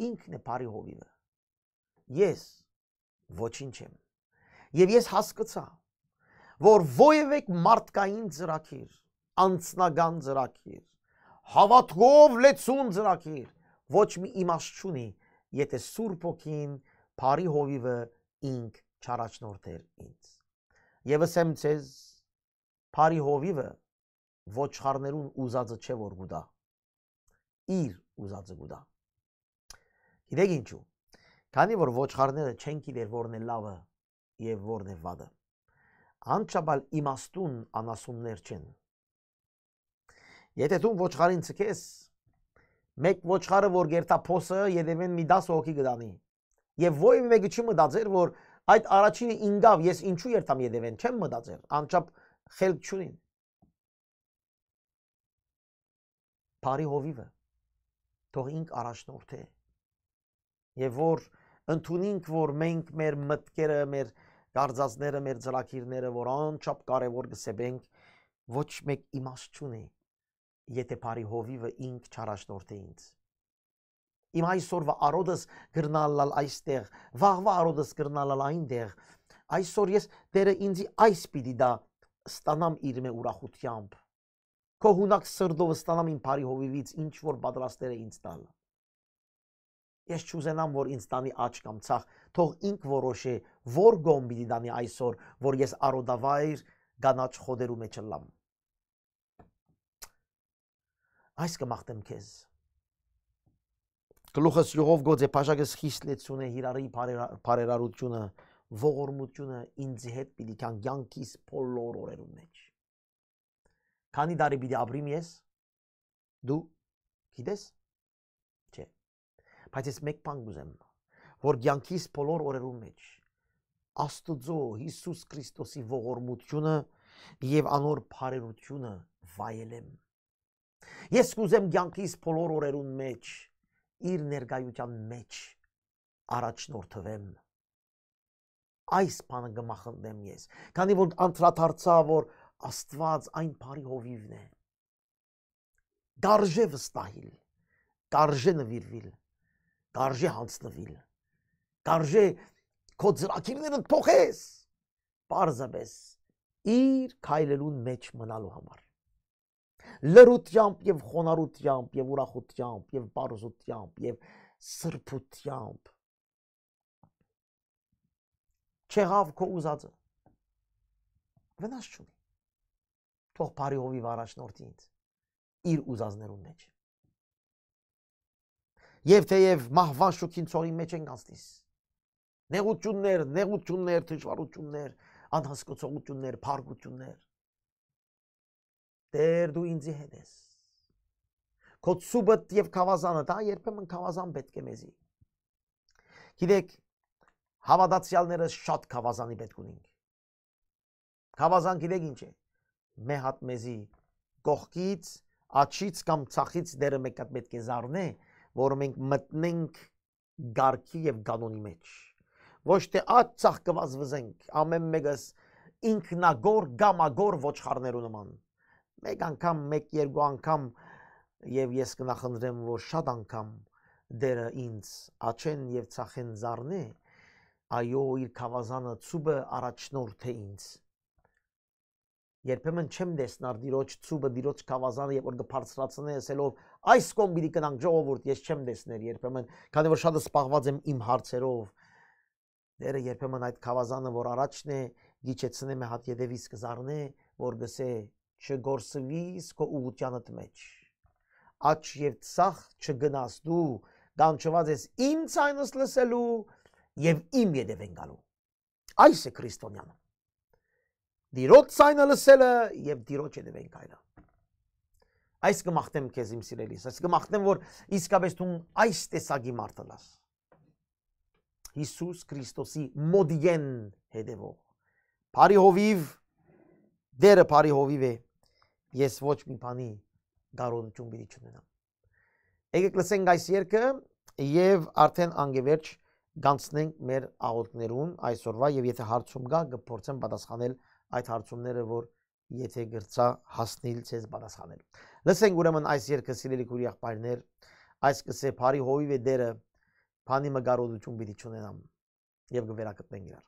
ինքն է բարի հովիվը։ Ես ոչինչ եմ։ Եվ ես հասկացա, որ ովևէ մարդկային ծրակիր, անձնական ծրակիր, հավատքով լեցուն ծրակիր ոչ մի իմաստ չունի, եթե Սուրբ Օքին բարի հովիվը ինք չարաչնորդեր ինձ։ Եվս եմ ցեզ Փարի հովիվը ոչխարներուն ուզածը չէ որ գուտա։ Իր ուզածը գուտա։ Գիտեք ինչու։ Քանի որ ոչխարները չեն գիտեր որն է լավը եւ որն է վատը։ Անչաբալ իմաստուն անասուններ չեն։ Եթե դու ոչխարին ցկես, մեկ ոչխարը որ գերտա փոսը եդեմեն մի 10 հոգի գտանի։ Եվ ո՞վ մեկը չի մտածեր որ այդ առաջինը ինգավ ես ինչու երթամ եդևեն չեմ մտածեր անչափ խելք չունին։ Բարի հովիվը թող ինք առաջնորդ է։ Եվ որ ընդունենք, որ մենք մեր մտքերը, մեր դարձածները, մեր ծրակիրները, որ անչափ կարևոր գսեբենք, ոչ մեկ իմաստ չունի, եթե բարի հովիվը ինք չարաշնորթի ինձ։ Իմ այսօրվա արոդս գրնալալ այստեղ, վաղվա արոդս գրնալալ այնտեղ։ Այսօր ես Տերը ինձի այս պիտի դա ստանամ իր մե ուրախությամբ։ Քո հունակ սրդով ստանամ իմ բարի հովիվից ինչ որ պատրաստեր է ինձ տալ։ Ես չուզենամ, որ ինձ տանի աչ կամ ցախ, թող ինք որոշի, որ գոմ պիտի տանի այսօր, որ ես արոդավայր գանաչ խոդերու մեջ լամ։ Այս կմաղթեմ քեզ։ Գլուխս յուղով գոձե, բաշակս խիստ լեցուն է հիրարի բարերարությունը, ողորմությունը ինձ հետ պիտի կան յանքիս բոլոր օրերում մեջ։ Քանի տարի պիտի ապրիմ ես։ Դու գիտես։ Չէ։ Բայց ես մեկ բան գուզեմ, որ յանքիս բոլոր օրերում մեջ Աստուծո Հիսուս Քրիստոսի ողորմությունը եւ անոր բարերությունը վայելեմ։ Ես կուզեմ յանքիս բոլոր օրերուն մեջ իր ներկայության մեջ առաջնորդվեմ Այս բանը գմախնդեմ ես։ Քանի որ անդրադարձա, որ Աստված այն բարի հովիվն է։ Դարժե վստահիլ, դարժե նվիրվիլ, դարժե հանձնվիլ, դարժե քո ծրակիրները փոխես։ Պարզապես իր քայլելուն մեջ մնալու համար լրությամբ եւ խոնարհությամբ եւ ուրախությամբ եւ բարոզությամբ եւ սրբությամբ չեղավ քո ուզածը։ Վնաս չունի։ Թող բարի հովիվ առաջնորդի ինձ իր ուզածներուն մեջ։ Եվ թեև մահվան շուքին ծորի մեջ ենք անցնիս։ Նեղություններ, նեղություններ, դժվարություններ, անհասկացողություններ, փարգություններ։ Տեր դու ինձի հետ ես։ Քո ծուբդ եւ խավազանը, դա երբեմն խավազան պետք է մեզի։ Գիտեք, Հավատացյալները շատ խավազանի պետք ունենք։ Խավազան գիտեք ինչ է։ Մեհատ մեզի կողքից, աչից կամ ցախից դերը մեկ հատ պետք է զառնե, որ մենք մտնենք գարքի եւ կանոնի մեջ։ Ոչ թե աջ ցախ կվազվզենք, ամեն մեկս ինքնագոր, գամագոր ոչխարներու նման։ Մեկ անգամ, մեկ երկու անգամ եւ ես կնախնդրեմ, որ շատ անգամ դերը ինձ աչեն եւ ցախեն զառնե այո իր քավազանը ծուբը առաջնորդ է ինձ երբեմն չեմ տեսնար դիրոջ ծուբը դիրոջ քավազանը երբ որ գբարձրացնե ասելով այս կողմ պիտի գնանք ժողովուրդ ես չեմ տեսներ երբեմն քանի որ շատ սպահված եմ իմ հարցերով դերը երբեմն այդ քավազանը որ առաջն է դիչեցնեմ հատ յետևից կզառնե որ գսե չգորսվիս քո ուղությանդ մեջ աչ եւ ցախ չգնաս դու դանչված ես ինձ այնս լսելու եւ իմ յետև են գալու։ Այս է քրիստոնյանը։ Տիրոջ ցայնը լսելը եւ տիրոջ յետև են գալը։ Այս կմախտեմ քեզ իմ սիրելիս, այս կմախտեմ որ իսկապես դու այս տեսակի մարդը լաս։ Հիսուս Քրիստոսի մոդիեն հետևող։ Բարի հովիվ դերը բարի հովիվ է։ Ես ոչ մի բանի դարոնություն բիդի չունենամ։ Եկեք լսենք այս երգը եւ արդեն անգևերջ գանցնենք մեր աղոթներուն այսօրվա եւ եթե հարցում կա կփորձեմ պատասխանել այդ հարցումները, որ եթե գրծա հասնիլ ցեզ պատասխանել։ Լսենք ուրեմն այս երկը սիրելի քուրի աղբայրներ, այս կսե բարի հովիվե դերը, բանի մգարոդություն պիտի ճանենամ եւ կվերակտնենք իրար։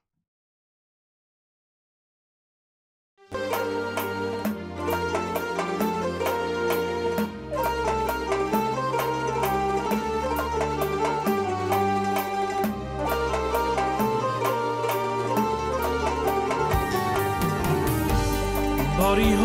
body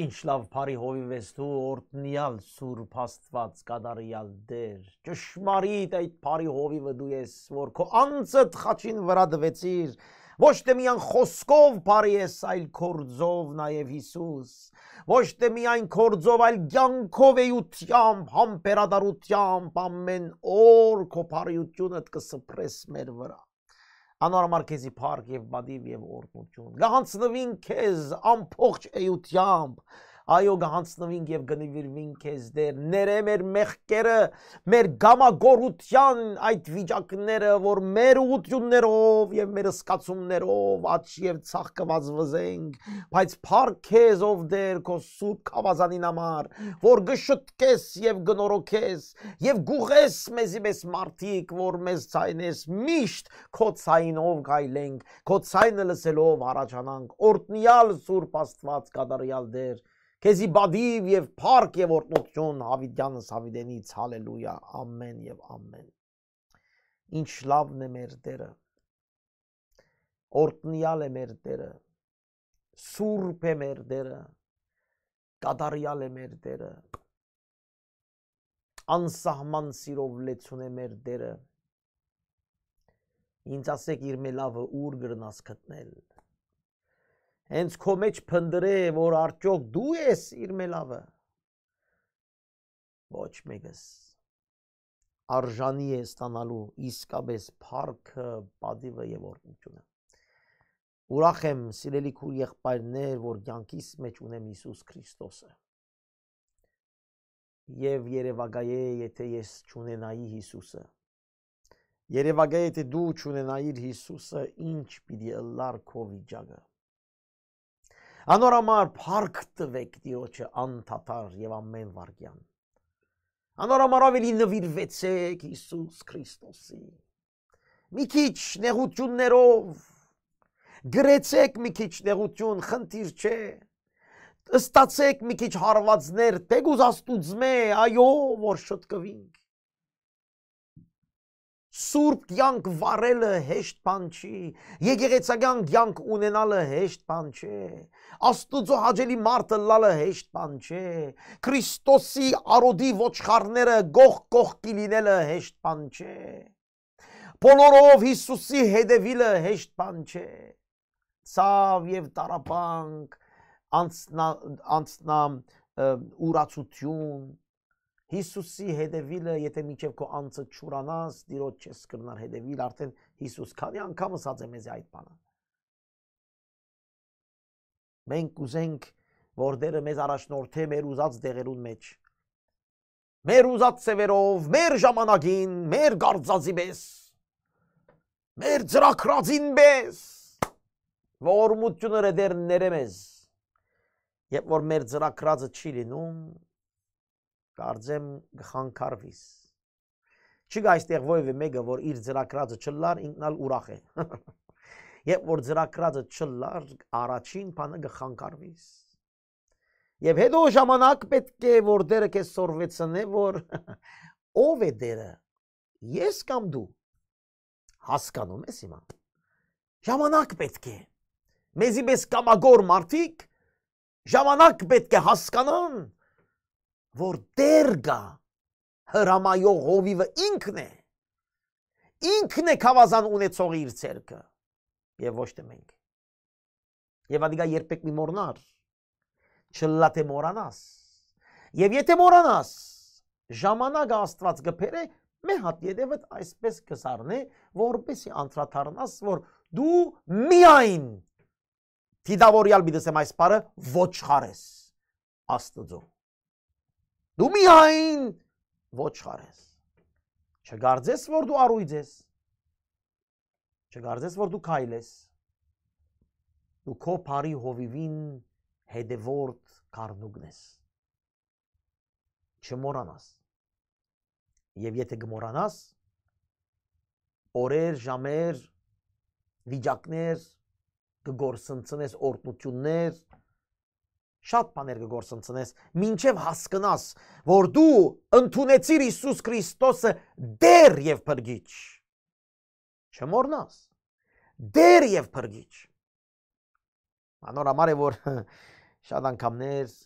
ինչ լավ բարի հովիվես դու օրտնյալ սուրբ աստված կադարյալ դեր ճշմարիտ այդ բարի հովիվը դու ես որ քո անձդ խաչին վրա դվեցիր ոչ թե միայն խոսքով բարի ես այլ կորձով նաև Հիսուս ոչ թե միայն կորձով այլ ցանկով էությամբ համբերադարությամբ ամեն օր քո բարիությունդ կսփրես մեր վրա անարմարքեզի փառք եւ բադիվ եւ օրհնություն։ Գահանցնվին քեզ ամբողջ էությամբ Այո, գահանցնվինք եւ գնվիրվինք քեզ դեր։ Ներե մեր մեղքերը, մեր գամագորության այդ վիճակները, որ մեր ուղություններով եւ մեր սկացումներով աչ եւ ցախ կվազվզենք, բայց փառք քեզ ով դեր քո սուրբ ավազանին համար, որ գշտկես եւ գնորոքես եւ գուղես մեզի մեզ մարդիկ, որ մեզ ցայնես միշտ քո ցայնով գայլենք, քո ցայնը լսելով առաջանանք։ Օրտնյալ Սուրբ Աստված կատարյալ դեր քեզի բադիվ եւ փառք եւ օրտնություն Հավիդյանս Հավիդենից հալելույա ամեն եւ ամեն ինչ լավն է մեր Տերը օրտնյալ է մեր Տերը սուրբ է մեր Տերը կատարյալ է մեր Տերը անսահման սիրով լեցուն է մեր Տերը ինձ ասեք իր մելավը ուր գրնաս գտնել հենց քո մեջ փնդրե, որ արդյոք դու ես իր մելավը։ Ոչ մեկս արժանի է ստանալու իսկապես փառքը, падիվը եւ օրհնությունը։ Ուրախ եմ, սիրելի քուր եղբայրներ, որ ցանկիս մեջ ունեմ Հիսուս Քրիստոսը։ Եվ Երևակայե, եթե ես չունենայի Հիսուսը։ Երևակայե, եթե դու չունենայիր Հիսուսը, ինչ պիտի լար քո վիճակը։ Անոր համար փառք տվեք Տիրոջը անթաթար եւ ամեն վարքյան։ Անոր համար ավելի նվիրվեցեք Հիսուս Քրիստոսին։ Մի քիչ նեղություններով գրեցեք մի քիչ նեղություն, խնդիր չէ։ Ստացեք մի քիչ հարվածներ, թեգուզ աստուծմե, այո, որ շտկվինք Սուրբ կյանք վարելը հեշտ բան չի, եկեղեցական կյանք ունենալը հեշտ բան չէ, Աստուծո հաջելի մարդը լալը հեշտ բան չէ, Քրիստոսի արոդի ոչխարները գող կողքի լինելը հեշտ բան չէ։ Բոլորով Հիսուսի հետևելը հեշտ բան չէ։ Ցավ եւ տարապանք, անցնա անցնա ուրացություն, Հիսուսի հետևիլը, եթե միջև քո անձը ճուրանաս, ծիրոջ չես կրնար հետևիլ, արդեն Հիսուս քանի անգամ ասած է մեզ այդ բանը։ Մենք ուզենք, որ Տերը մեզ առաջնորդի մեր ուզած դեղերուն մեջ։ Մեր ուզած ծևերով, մեր ժամանակին, մեր գարձածի մեզ։ Մեր ծրակրածին մեզ։ Ողորմությունը դեր ներեմ ես։ Երբ որ մեր ծրակրածը չի լինում, Կարծեմ գխանքարվիս։ Չկա այստեղ ովևէ մեկը, որ իր ծրակրածը չլար, ինքնալ ուրախ է։ Երբ որ ծրակրածը չլար, առաջին բանը գխանքարվիս։ Եվ հետո ժամանակ պետք է որ դերը քեզ սորվեցնե, որ ով է դերը։ Ես կամ դու։ Հասկանում ես հիմա։ Ժամանակ պետք է։ Մեզի մեզ կամագոր մարդիկ ժամանակ պետք է հասկանան, որ դեր գա հրամայող հովիվը ինքն է։ Ինքն է խավազան ունեցողի իր ցերկը եւ ոչ թե մենք։ Եվ ադիգա երբեք մի մոռնար։ Չլլաթե մորանաս։ Եվ եթե մորանաս, ժամանակը Աստված գբերե մե հատ եդևդ այսպես կսառնե, որբեսի անդրադառնաս, որ դու միայն Տիդավորյալ մի դեսեմ այս պարը ոչխար ես Աստծո Դու միայն ոչխար ես։ Չգարձես, որ դու առույց ես։ Չգարձես, որ դու քայլ ես։ Դու քո բարի հովիվին հետևորդ կարնուկն ես։ Չմորանաս։ Եվ եթե գմորանաս, օրեր, ժամեր, վիճակներ, կգործընծնես օրտնություններ, շատ բաներ կգործընծնես, ինչև հասկանաս, որ դու ընդունեցիր Հիսուս Քրիստոսը դեր եւ փրկիչ։ Չմոռնաս։ Դեր եւ փրկիչ։ Անոր համար է որ շատ անգամներ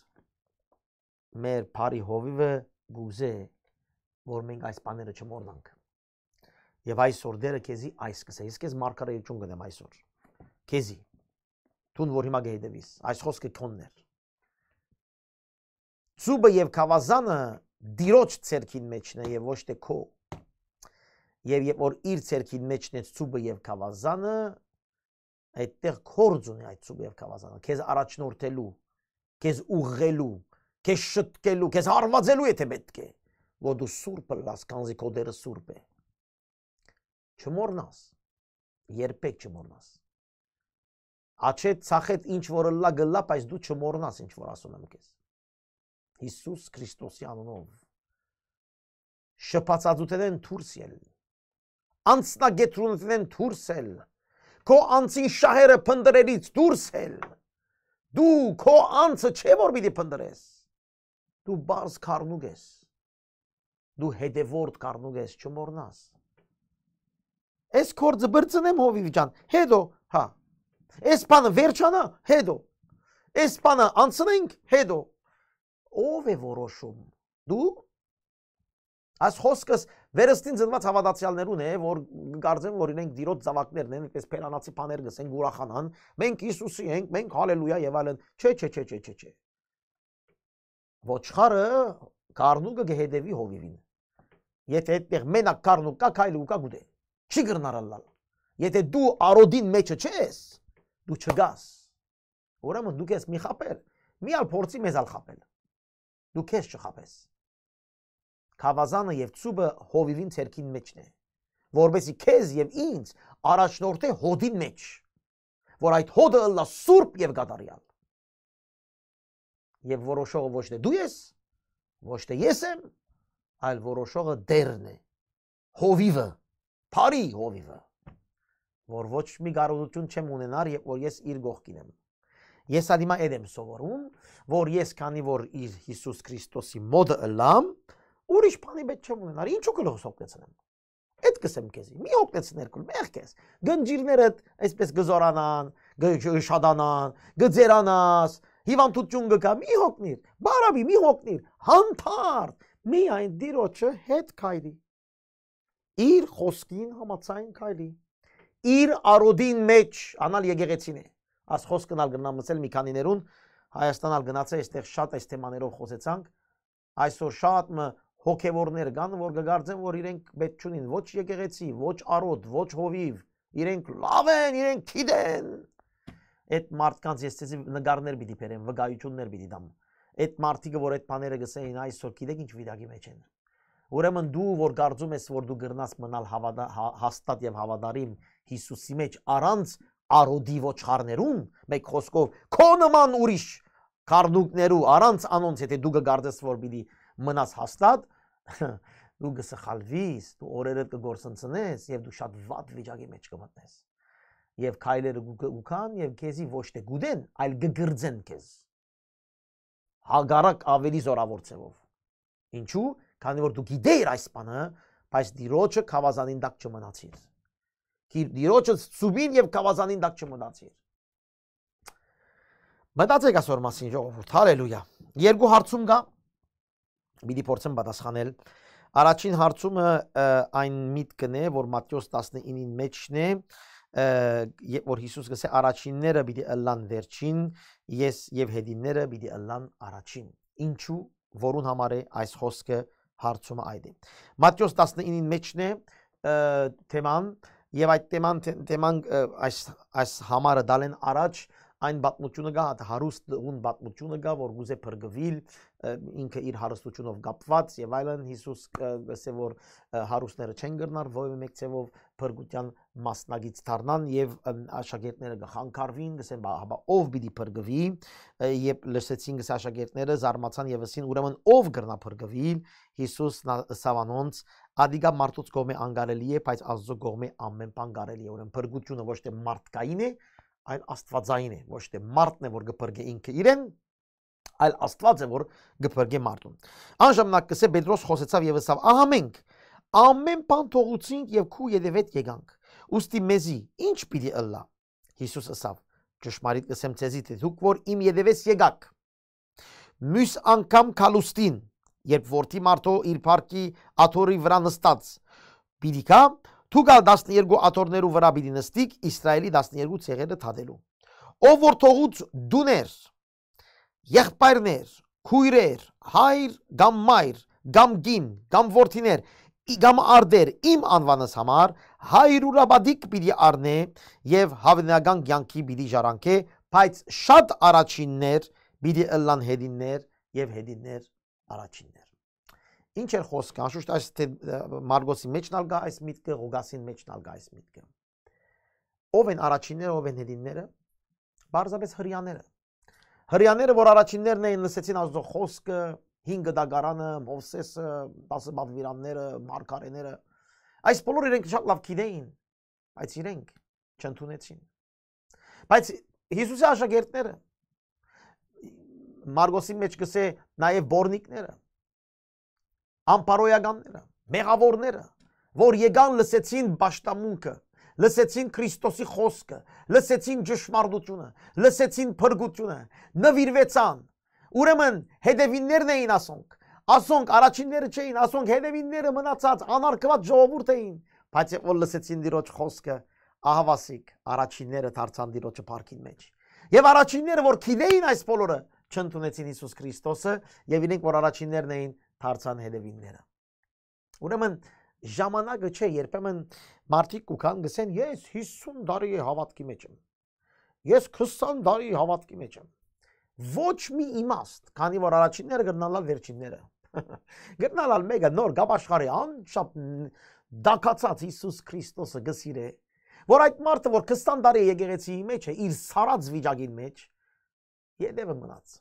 մեր բարի հովիվը գուզե որ մենք այս բաները չմոռնանք։ Եվ այսօր դերը քեզի այս կսե։ Իսկ ես մարգարեություն գնեմ այսօր։ Քեզի։ Տուն որ հիմա գեհդեվիս։ Այս խոսքը քոնն էր։ Ծուբը եւ Խավազանը դիրոջ ցերքին մեջն է եւ ոչ թե քո։ Եվ երբ որ իր ցերքին մեջն է ծուբը եւ Խավազանը, այդտեղ կորձ ունի այդ ծուբը եւ Խավազանը, քեզ առաջնորդելու, քեզ ուղղելու, քեզ շտկելու, քեզ հարվածելու եթե պետք է, որ դու սուրբը լաս, կանզի քո դերը սուրբ է։ Չմոռնաս։ Երբեք չմոռնաս։ Աչե ցախետ ինչ որը լա գլա, բայց դու չմոռնաս ինչ որ ասում եմ քեզ։ Հիսուս Քրիստոսի անունով շփածածուտեն դուրս ել անցնագետրունեն դուրս ել քո անցին շահերը փնդրելից դուրս ել դու քո անցը չէ որ պիտի փնդրես դու բարձ քառնուկ ես դու հետևորդ քառնուկ ես չմոռնաս Էս կորձը բրծնեմ հովիվ ջան։ Հետո, հա։ Էս բանը վերջանա, հետո։ Էս բանը անցնենք, հետո։ Ո՞վ է որոշում։ Դու Այս խոսքս վերստին ծնված հավատացյալներուն է, որ կարծեմ, որ իրենք ծիրոց ծավակներն են, այնպես փերանացի բաներ գսեն ուրախանան, մենք Հիսուսի ենք, մենք հալելույա եւ այլն։ Չէ, չէ, չէ, չէ, չէ, չէ։ Ոչխարը կարնուկը գհեդեվի հովիվին։ Եթե այդտեղ մենակ կարնուկ կա, քայլու կա գուտե։ Չի գրնարալալ։ Եթե դու արոդին մեջը չես, դու չգաս։ Ուրեմն դու կես մի խապել։ Միալ փորձի մեզալ խապել դու քեզ չխապես։ Խավազանը եւ ծուբը հովիվին ցերքին մեջն է, որբեսի քեզ եւ ինձ առաջնորդե հոդի մեջ, որ այդ հոդը ըլլա սուրբ եւ գադարյալ։ Եվ որոշողը ոչ թե դու ես, ոչ թե ես եմ, այլ որոշողը դերն է։ Հովիվը, բարի հովիվը, որ ոչ մի գարոզություն չեմ ունենար, երբ որ ես իր գողքին եմ։ Ես ա դիմա այդ եմ սովորում, որ ես քանի որ իր Հիսուս Քրիստոսի մոդը ըլամ, ուրիշ բանի պետք չեմ ունենալ, ինչու՞ գլուխս օգնեցնեմ։ Այդ կսեմ քեզի։ Մի օգնեցներ քուլ մեղքես։ Գնջիրներդ այսպես գզորանան, գշադանան, գձերանաս, հիվանդություն գկա, մի հոգնիր, բարավի մի հոգնիր, հանդարտ, մի այն դիրոջը հետ քայլի։ Իր խոսքին համացայն քայլի։ Իր արոդին մեջ անալ եկեղեցին է աս խոսքն ալ գնա մսել մի քանիներուն Հայաստանալ գնացա այստեղ շատ այս թեմաներով խոսեցանք այսօր շատ մը հոգևորներ կան որ կգարձեն որ իրենք պետք չունին ոչ եկեղեցի ոչ արոտ ոչ հովիվ իրենք լավ են իրենք գիտեն այդ մարդկանց եսցեցի նկարներ պիտի բերեմ վկայություններ պիտի դամ այդ մարդիկը որ այդ բաները գսեին այսօր գիտեք ինչ վիդակի մեջ են ուրեմն դու որ կարծում ես որ դու գրնաս մնալ հավատա հա-, հաստատ եւ հավատարիմ Հիսուսի մեջ առանց արոդի ոչխարներում, մեկ խոսքով, քո նման ուրիշ կարդուկներու առանց անոնց եթե դու գարդես որ պիտի մնաս հաստատ, դու գսխալվիս, դու օրերդ կգործընծնես եւ դու շատ վատ վիճակի մեջ կմտնես։ Եվ քայլերը գուքան եւ քեզի ոչ թե գուդեն, այլ գգրձեն քեզ։ Հագարակ ավելի զորավոր ցևով։ Ինչու՞, քանի որ դու գիտեիր այս բանը, բայց դիրոջը խավազանին դակ չմնացիր։ Տիրոջս ծուբին եւ կավազանին դակ չմնացիր։ Մտածեք այսօր մասին ժողովուրդ, հալելույա։ Երկու հարցում կա։ Պիտի փորձեմ պատասխանել։ Առաջին հարցումը այն միտքն է, որ Մատթեոս 19-ի մեջն է, որ Հիսուս գսե առաջինները պիտի ըլլան վերջին, ես եւ հետինները պիտի ըլլան առաջին։ Ինչու որուն համար է այս խոսքը հարցումը այդ է։ Մատթեոս 19-ին մեջն է թեման, եւ այդ թեման թեման այս այս համարը դալեն առաջ այն պատմությունը գա հատ հարուստ ուն պատմությունը գա որ գուզե փրկվել ինքը իր հարստությունով կապված եւ այլն Հիսուս ասե որ հարուստները չեն գրնար ովը մեկ ցևով փրկության մասնագից դառնան եւ աշակերտները գխանկարվին գսեն բա ով պիտի փրկվի եւ լսեցին գս աշակերտները զարմացան եւ ասին ուրեմն ով գրնա փրկվի Հիսուս սավանոնց Ադիգա մարդուց կողմը անկարելի է, բայց Աստծո կողմը ամեն բան կարելի է։ Ուրեմն փրկությունը ոչ թե մարդկային է, այլ Աստվածային է, ոչ թե մարդն է, որ գբրգե ինքը իրեն, այլ Աստված է, որ գբրգե մարդուն։ Անժամանակ կսե Պետրոս խոսեցավ եւ ասավ. «Ահա մենք ամեն բան թողուցինք եւ քու յետևետ եկանք։ Ոստի մեզի ինչ պիտի ըլլա»։ Հիսուս ասավ. «Ճշմարիտ կսեմ ցեզի, թե դուք որ իմ յետևես եկաք, մյուս անգամ քալուստին, երբ որդի մարդու իր парքի աթորի վրա նստած, պիտի կա Թուգալ 12 աթորներու վրա պիտի նստիկ Իսրայելի 12 ցեղերը թադելու։ Ով որ թողուց դուներ, եղբայրներ, քույրեր, հայր կամ մայր, կամ գին, կամ որդիներ, կամ արդեր իմ անվանս համար հայրուրաբադիկ պիտի առնե եւ հավնական ցանկի պիտի ժարանքե, բայց շատ առաջիններ պիտի ըլլան հետիններ եւ հետիններ առաջիններ Ինչ էր խոսքը, անշուշտ այս թե Մարգոսի մեջն ալ գա այս միտքը, Ղոգասին մեջն ալ գա այս միտքը։ Ով են առաջինները, ով են հետինները։ Բարձրապես հрьяաները։ Հрьяաները, որ առաջիններն էին լսեցին Աստծո խոսքը, 5 դագարանը, Մովսեսը, 10 բադվիրանները, մարգարեները, այս բոլորը իրենք շատ լավ գիտեին, բայց իրենք չընդունեցին։ Բայց Հիսուսի աշակերտները Մարգոսի մեջ գսե նաև բորնիկները ամբարոյականները, մեղավորները, որ եկան լսեցին աշտամունքը, լսեցին Քրիստոսի խոսքը, լսեցին ճշմարտությունը, լսեցին փրկությունը, նվիրվեցան։ Ուրեմն հետևիններն էին ասոնք, ասոնք առաջինները չէին, ասոնք հետևինները մնացած անարգված ժողովուրդ էին, բայց երբ որ լսեցին Տիրոջ խոսքը, ահավասիկ առաջինները դարձան Տիրոջը парքին մեջ։ Եվ առաջինները, որ գիտեին այս բոլորը, չընդունեցին Հիսուս Քրիստոսը, եւ իրենք որ առաջիններն էին, դարձան հետևինները։ Ուրեմն ժամանակը չէ, երբեմն մարդիկ կուքան գսեն, ես 50 տարի հավատքի մեջ եմ։ Ես 20 տարի հավատքի մեջ եմ։ Ոչ մի իմաստ, քանի որ առաջինները գտնալալ վերջինները։ Գտնալալ մեկը նոր գաբաշխարի անշապ դակացած Հիսուս Քրիստոսը գսիրե, որ այդ մարդը, որ 20 տարի եկեղեցիի մեջ է, իր սարած վիճակին մեջ, յետևը մնաց։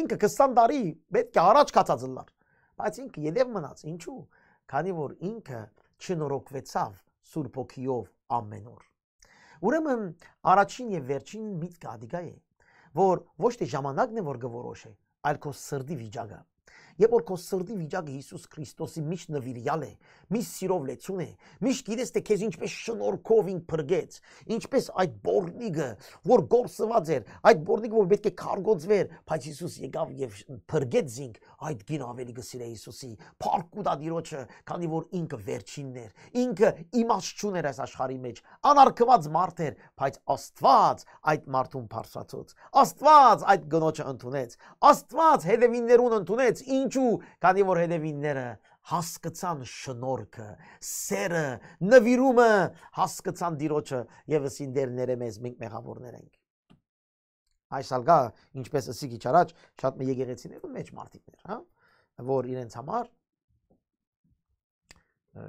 Ինքը 20 տարի պետք է առաջ կացած լար, բայց ինքը յետև մնաց, ինչու՞։ Քանի որ ինքը չնորոգվեցավ Սուրբ ոգիով ամեն օր։ Ուրեմն առաջին եւ վերջին միտքը ադիգա է, որ ոչ թե ժամանակն է որ գորոշի, այլ քո սրդի վիճակը։ Երբ որ քո սրտի վիճակը Հիսուս Քրիստոսի միշտ նվիրյալ է, միշտ սիրով լեցուն է, միշտ գիտես թե քեզ ինչպես շնորհքով ինք փրկեց, ինչպես այդ բորնիգը, որ գործված էր, այդ բորնիգը, որ պետք է քարգոծվեր, բայց Հիսուս եկավ եւ փրկեց ինք, այդ գին ավելի գսիրե Հիսուսի, փառքուտա դիրոջը, քանի որ ինքը վերջինն էր, ինքը իմաստ չուներ այս աշխարհի մեջ, անարգված մարդ էր, բայց Աստված այդ մարդուն բարձրացուց, Աստված այդ գնոջը ընդունեց, Աստված հետևիններուն ընդունեց, Ինչու, քանի որ հետևինները հասկացան շնորհքը, սերը, նվիրումը, հասկացան Տիրոջը եւ ասին դերները մեզ մենք մեղավորներ ենք։ Այս ալգա, ինչպես ասի քիչ առաջ, շատ մի եկեղեցիներու մեջ մարդիկներ, հա, որ իրենց համար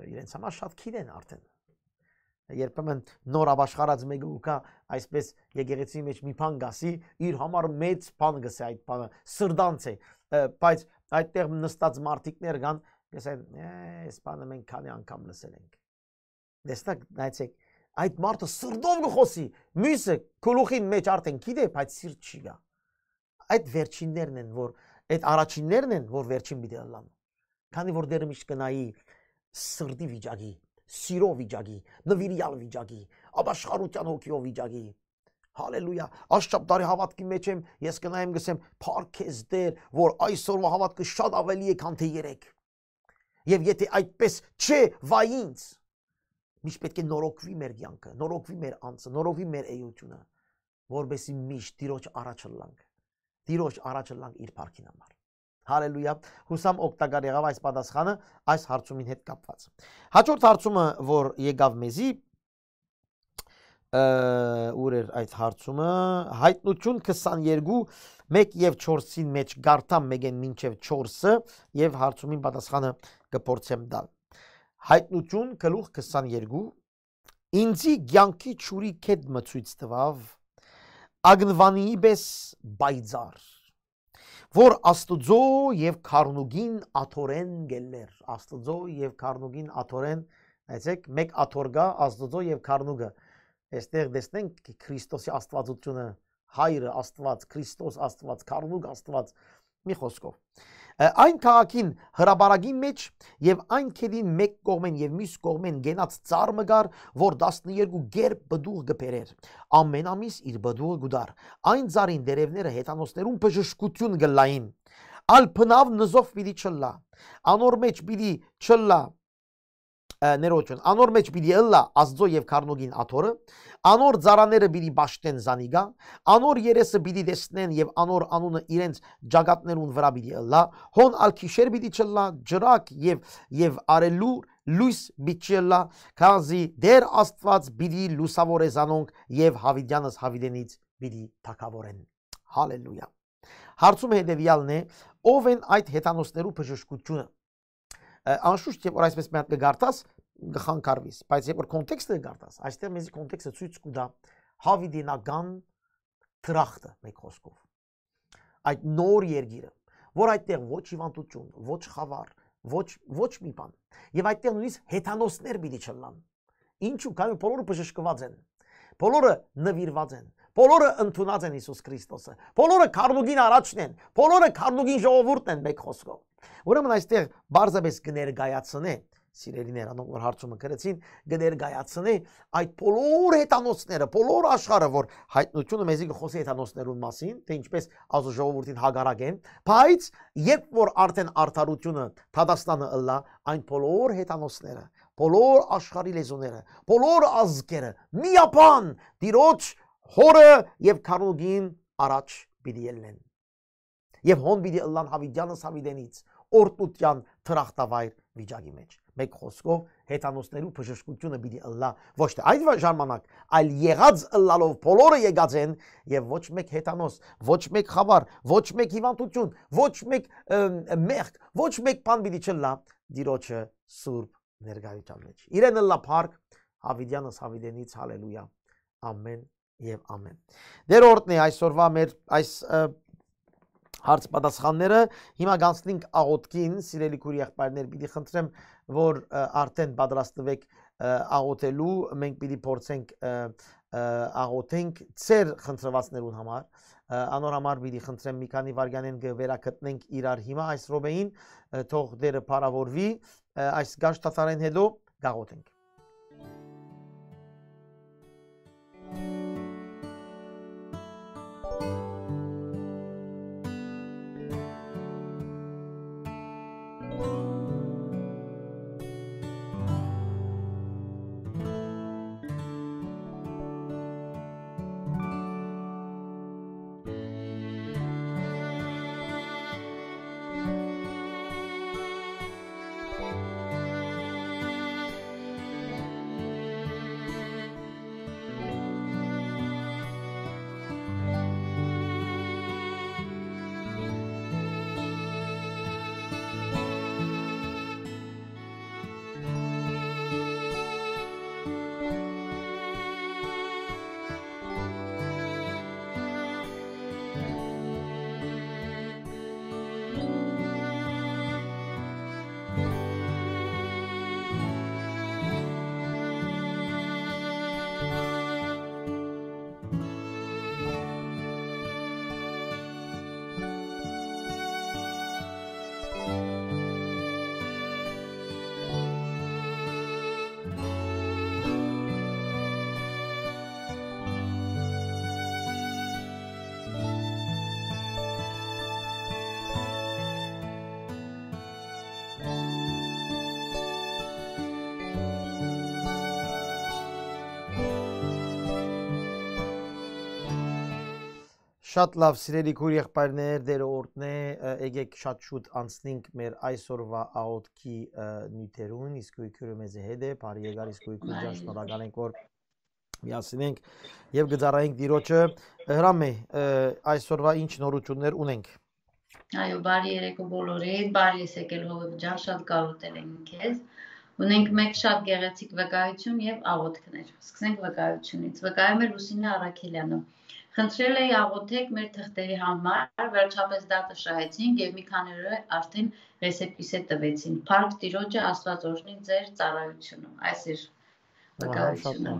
իրենց համար շատ քիչ են արդեն երբեմն նոր աբաշխարած մեկը ու կա այսպես եկեղեցի մեջ մի բան գասի իր համար մեծ բան գսի այդ բանը սրդանց է բայց այդտեղ նստած մարդիկներ կան, կասեն, «Էս բանը մենք քանի անգամ լսել ենք»։ Դեստակ նայեցեք, այդ մարդը սրտով գխոսի, մյուսը գլուխին մեջ արդեն գիտե, բայց սիրտ չի գա։ Այդ վերջիններն են, որ այդ առաջիններն են, որ վերջին պիտի լան։ Քանի որ դերը միշտ կնայի սրտի վիճակի, սիրո վիճակի, նվիրյալ վիճակի, ապաշխարության հոգիով վիճակի, Հալելույա, աշխատարի հավատքի մեջ եմ, ես կնայեմ գսեմ, փարքես Տեր, որ այսօրվա հավատքը շատ ավելի է, քան թե երեք։ Եվ եթե այդպես չէ, վայ ինձ։ Միշտ պետք է նորոգվի մեր կյանքը, նորոգվի մեր անձը, նորոգվի մեր էությունը, որովհետեւ միշտ Տիրոջ առաջը լանք։ Տիրոջ առաջը լանք իր парքին համար։ Հալելույա։ Հուսամ օգտակար եղավ այս պատասխանը այս հարցումին հետ կապված։ Հաջորդ հարցումը, որ եկավ մեզի, ուր էր այդ հարցումը հայտնություն 22 1 եւ 4-ին մեջ գարտամ մեգեն մինչեւ 4-ը եւ հարցումին պատասխանը կփորձեմ տալ հայտնություն գլուխ 22 ինձի ցանկի ճուրի կետ մցույց տվավ ագնվանի բես բայձար որ աստուծո եւ քարնուգին աթորեն գելներ աստուծո եւ քարնուգին աթորեն այսեք մեկ աթորգա աստուծո եւ քարնուգը Այստեղ տեսնենք Քրիստոսի աստվածությունը, հայրը Աստված, Քրիստոս Աստված, Քարնուկ Աստված մի խոսքով։ Այն քաղաքին հրաբարագի մեջ եւ այն քերին մեկ կողմեն եւ մյուս կողմեն գենած ծառը գար, որ 12 գերբ բդուղ գբերեր։ Ամենամիս իր բդուղը գուդար։ Այն ծառին դերևները հետանոցներուն բժշկություն գլային։ Ալ փնավ նզով պիտի չլա։ Անոր մեջ պիտի չլա ներողություն, անոր մեջ պիտի ըլլա Աստծո եւ Քարնոգին աթորը, անոր ծառաները պիտի ճաշտեն զանիգա, անոր երեսը պիտի տեսնեն եւ անոր անունը իրենց ճակատներուն վրա պիտի ըլլա, հոն ալքիշեր պիտի չլա, ջրակ եւ եւ արելու լույս միջելա, քանզի դեր Աստված պիտի լուսավորե զանոնք եւ հավիդյանս հավիդենից պիտի թակավորեն։ Հալելույա։ Հարցում հետեւյալն է, ով են այդ հետանոսներու բժշկությունը Անշուշտ, երբ որ այսպես մի հատ կգարտաս, կխանգարվես, բայց երբ որ կոնտեքստը գարտաս, այստեղ մեզի կոնտեքստը ցույց կտա հավիդինական թրախտը մեկ խոսքով։ Այդ նոր երգիրը, որ այդտեղ ոչ հիվանդություն, ոչ խավար, ոչ ոչ մի բան։ Եվ այդտեղ նույնիսկ հեթանոսներ պիտի չլան։ Ինչու՞, քանի բոլորը բժշկված են։ Բոլորը նվիրված են։ Բոլորը ընդունած են Հիսուս Քրիստոսը։ Բոլորը քարնուգին առաջն են։ Բոլորը քարնուգին ժողովուրդն են մեկ խոսքով։ Ուրեմն այստեղ բարձրապես կներկայացնե սիրելիներ, անոնք որ հարցումը գրեցին, կներկայացնե այդ բոլոր հետանոցները, բոլոր աշխարհը, որ հայտնությունը մեզի կխոսի հետանոցներուն մասին, թե ինչպես ազո ժողովրդին հագարակ են, բայց երբ որ արդեն արդարությունը Թադաստանը ըլլա, այն բոլոր հետանոցները, բոլոր աշխարհի լեզուները, բոլոր ազգերը միապան դիրոջ հորը եւ քարուգին առաջ պիտի ելնեն։ Եվ հոն պիտի ըլլան հավիդյանս հավիդենից, օրտության թրախտավայր վիճակի մեջ։ Մեկ խոսքով հետանոսներու բժշկությունը պիտի ըլլա ոչ թե այդ ժամանակ, այլ եղած ըլլալով բոլորը եկած են եւ ոչ մեկ հետանոս, ոչ մեկ խավար, ոչ մեկ հիվանդություն, ոչ մեկ մեղք, ոչ մեկ բան պիտի չլա դիրոջը սուրբ ներկայության մեջ։ Իրեն ըլլա փառք Հավիդյանս Հավիդենից հալելույա։ Ամեն եւ ամեն։ Դերորդն է այսօրվա մեր այս հարց պատասխանները։ Հիմա գանցնենք աղոտքին, սիրելի քուրի եղբայրներ, պիտի խնդրեմ, որ արդեն պատրաստվեք աղոտելու, մենք պիտի փորձենք աղոտենք ծեր խնդրվածներուն համար։ Անոր համար պիտի խնդրեմ մի քանի վարյանեն վերակտնենք իրար հիմա այս ռոբեին, թող դերը փառավորվի, այս գաշ տասարեն հետո գաղոտենք։ Շատ լավ, սիրելի քուր եղբայրներ, դերորդներ, եկեք շատ շուտ անցնենք մեր այսօրվա աօթքի նյութերուն, իսկ քուրը մեզի հետ է, բարի եկար իսկ քուր ջան, շնորհակալ ենք որ միասին ենք եւ գծարայինք ծիրոջը։ Հրամե, այսօրվա ինչ նորություններ ունենք։ Այո, բարի երեկո բոլորին, բարի ես եկել հովիվ ջան, շատ կարոտել ենք քեզ։ Ունենք մեկ շատ գեղեցիկ վկայություն եւ աղոթքներ։ Սկսենք վկայությունից։ Վկայում է Լուսինե Արաքելյանը։ Խնդրել էի աղոթեք մեր թղթերի համար, վերջապես դատը շահեցին եւ մի քանի օր արդեն ռեսեպտիսե տվեցին։ Փառք Տիրոջը Աստված օրհնի ձեր ծառայությունը։ Այս էր վկայությունը։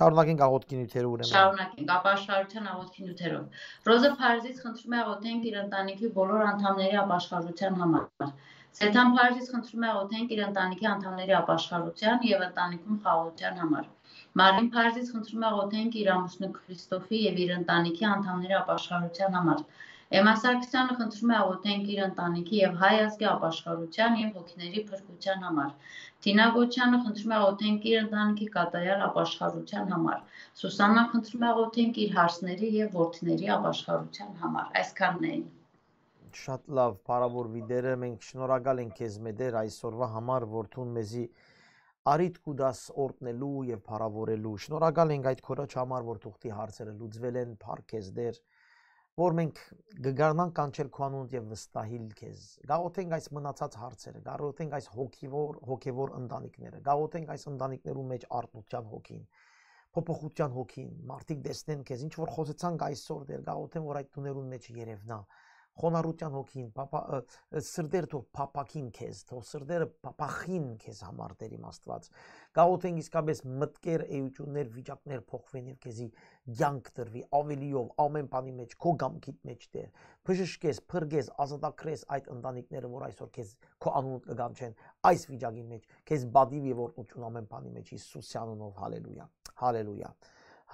Շարունակենք աղոթքի նյութերը ուրեմն։ Շարունակենք ապաշխարության աղոթքի նյութերով։ Ռոզա Փարիզից խնդրում է աղոթենք իր ընտանիքի բոլոր անդամների ապաշխարության համար։ Սեթան Փարիզից խնդրում է աղոթենք իր ընտանիքի անդամների ապաշխարության եւ ընտանիքում խաղաղության համար։ Մարին Փարզից խնդրում է ղոթենք իր ամուսնու Քրիստոֆի եւ իր ընտանիքի անդամների ապաշխարության համար։ Էմա Սարգսյանը խնդրում է աղոթենք իր ընտանիքի եւ հայ ազգի ապաշխարության եւ հոգիների փրկության համար։ Տինա Գոչյանը խնդրում է աղոթենք իր ընտանիքի կատարյալ ապաշխարության համար։ Սուսաննան խնդրում է աղոթենք իր հարցների եւ որդիների ապաշխարության համար։ Այսքանն էին շատ լավ, բարավոր վիդերը, մենք շնորհակալ ենք քեզ մեդեր այսօրվա համար, որ դու մեզի արիտ կուդաս օրտնելու եւ փառավորելու։ Շնորհակալ ենք այդ քորոջ համար, որ թուղթի հարցերը լուծվել են, փառքես դեր, որ մենք գգարնանք կանչել քո անունդ եւ վստահիլ քեզ։ Գաղութենք այս մնացած հարցերը, գաղութենք այս հոգեվոր հոգեվոր ընտանիքները, գաղութենք այս ընտանիքներու մեջ արտության հոգին փոփոխության հոգին մարդիկ դեսնեն քեզ ինչ որ խոսեցանք այսօր դեր գաղութեն որ այդ տուներուն մեջ երևնա խոնարհության հոգին, սրդերը թող փապակին քեզ, թող սրդերը փապախին քեզ համար Տեր իմ Աստված։ Գաղութ են իսկապես մտքեր, էություններ, վիճակներ փոխվեն եւ քեզի ցանկ տրվի ավելիով ամեն բանի մեջ, քո գամքիդ մեջ Տեր։ Բժշկես, փրկես, ազատագրես այդ ընտանիքները, որ այսօր քեզ քո անունդ կգամչեն այս վիճակի մեջ, քեզ բադիվ եւ օրհնություն ամեն բանի մեջ Հիսուսի անունով հալելույա։ Հալելույա։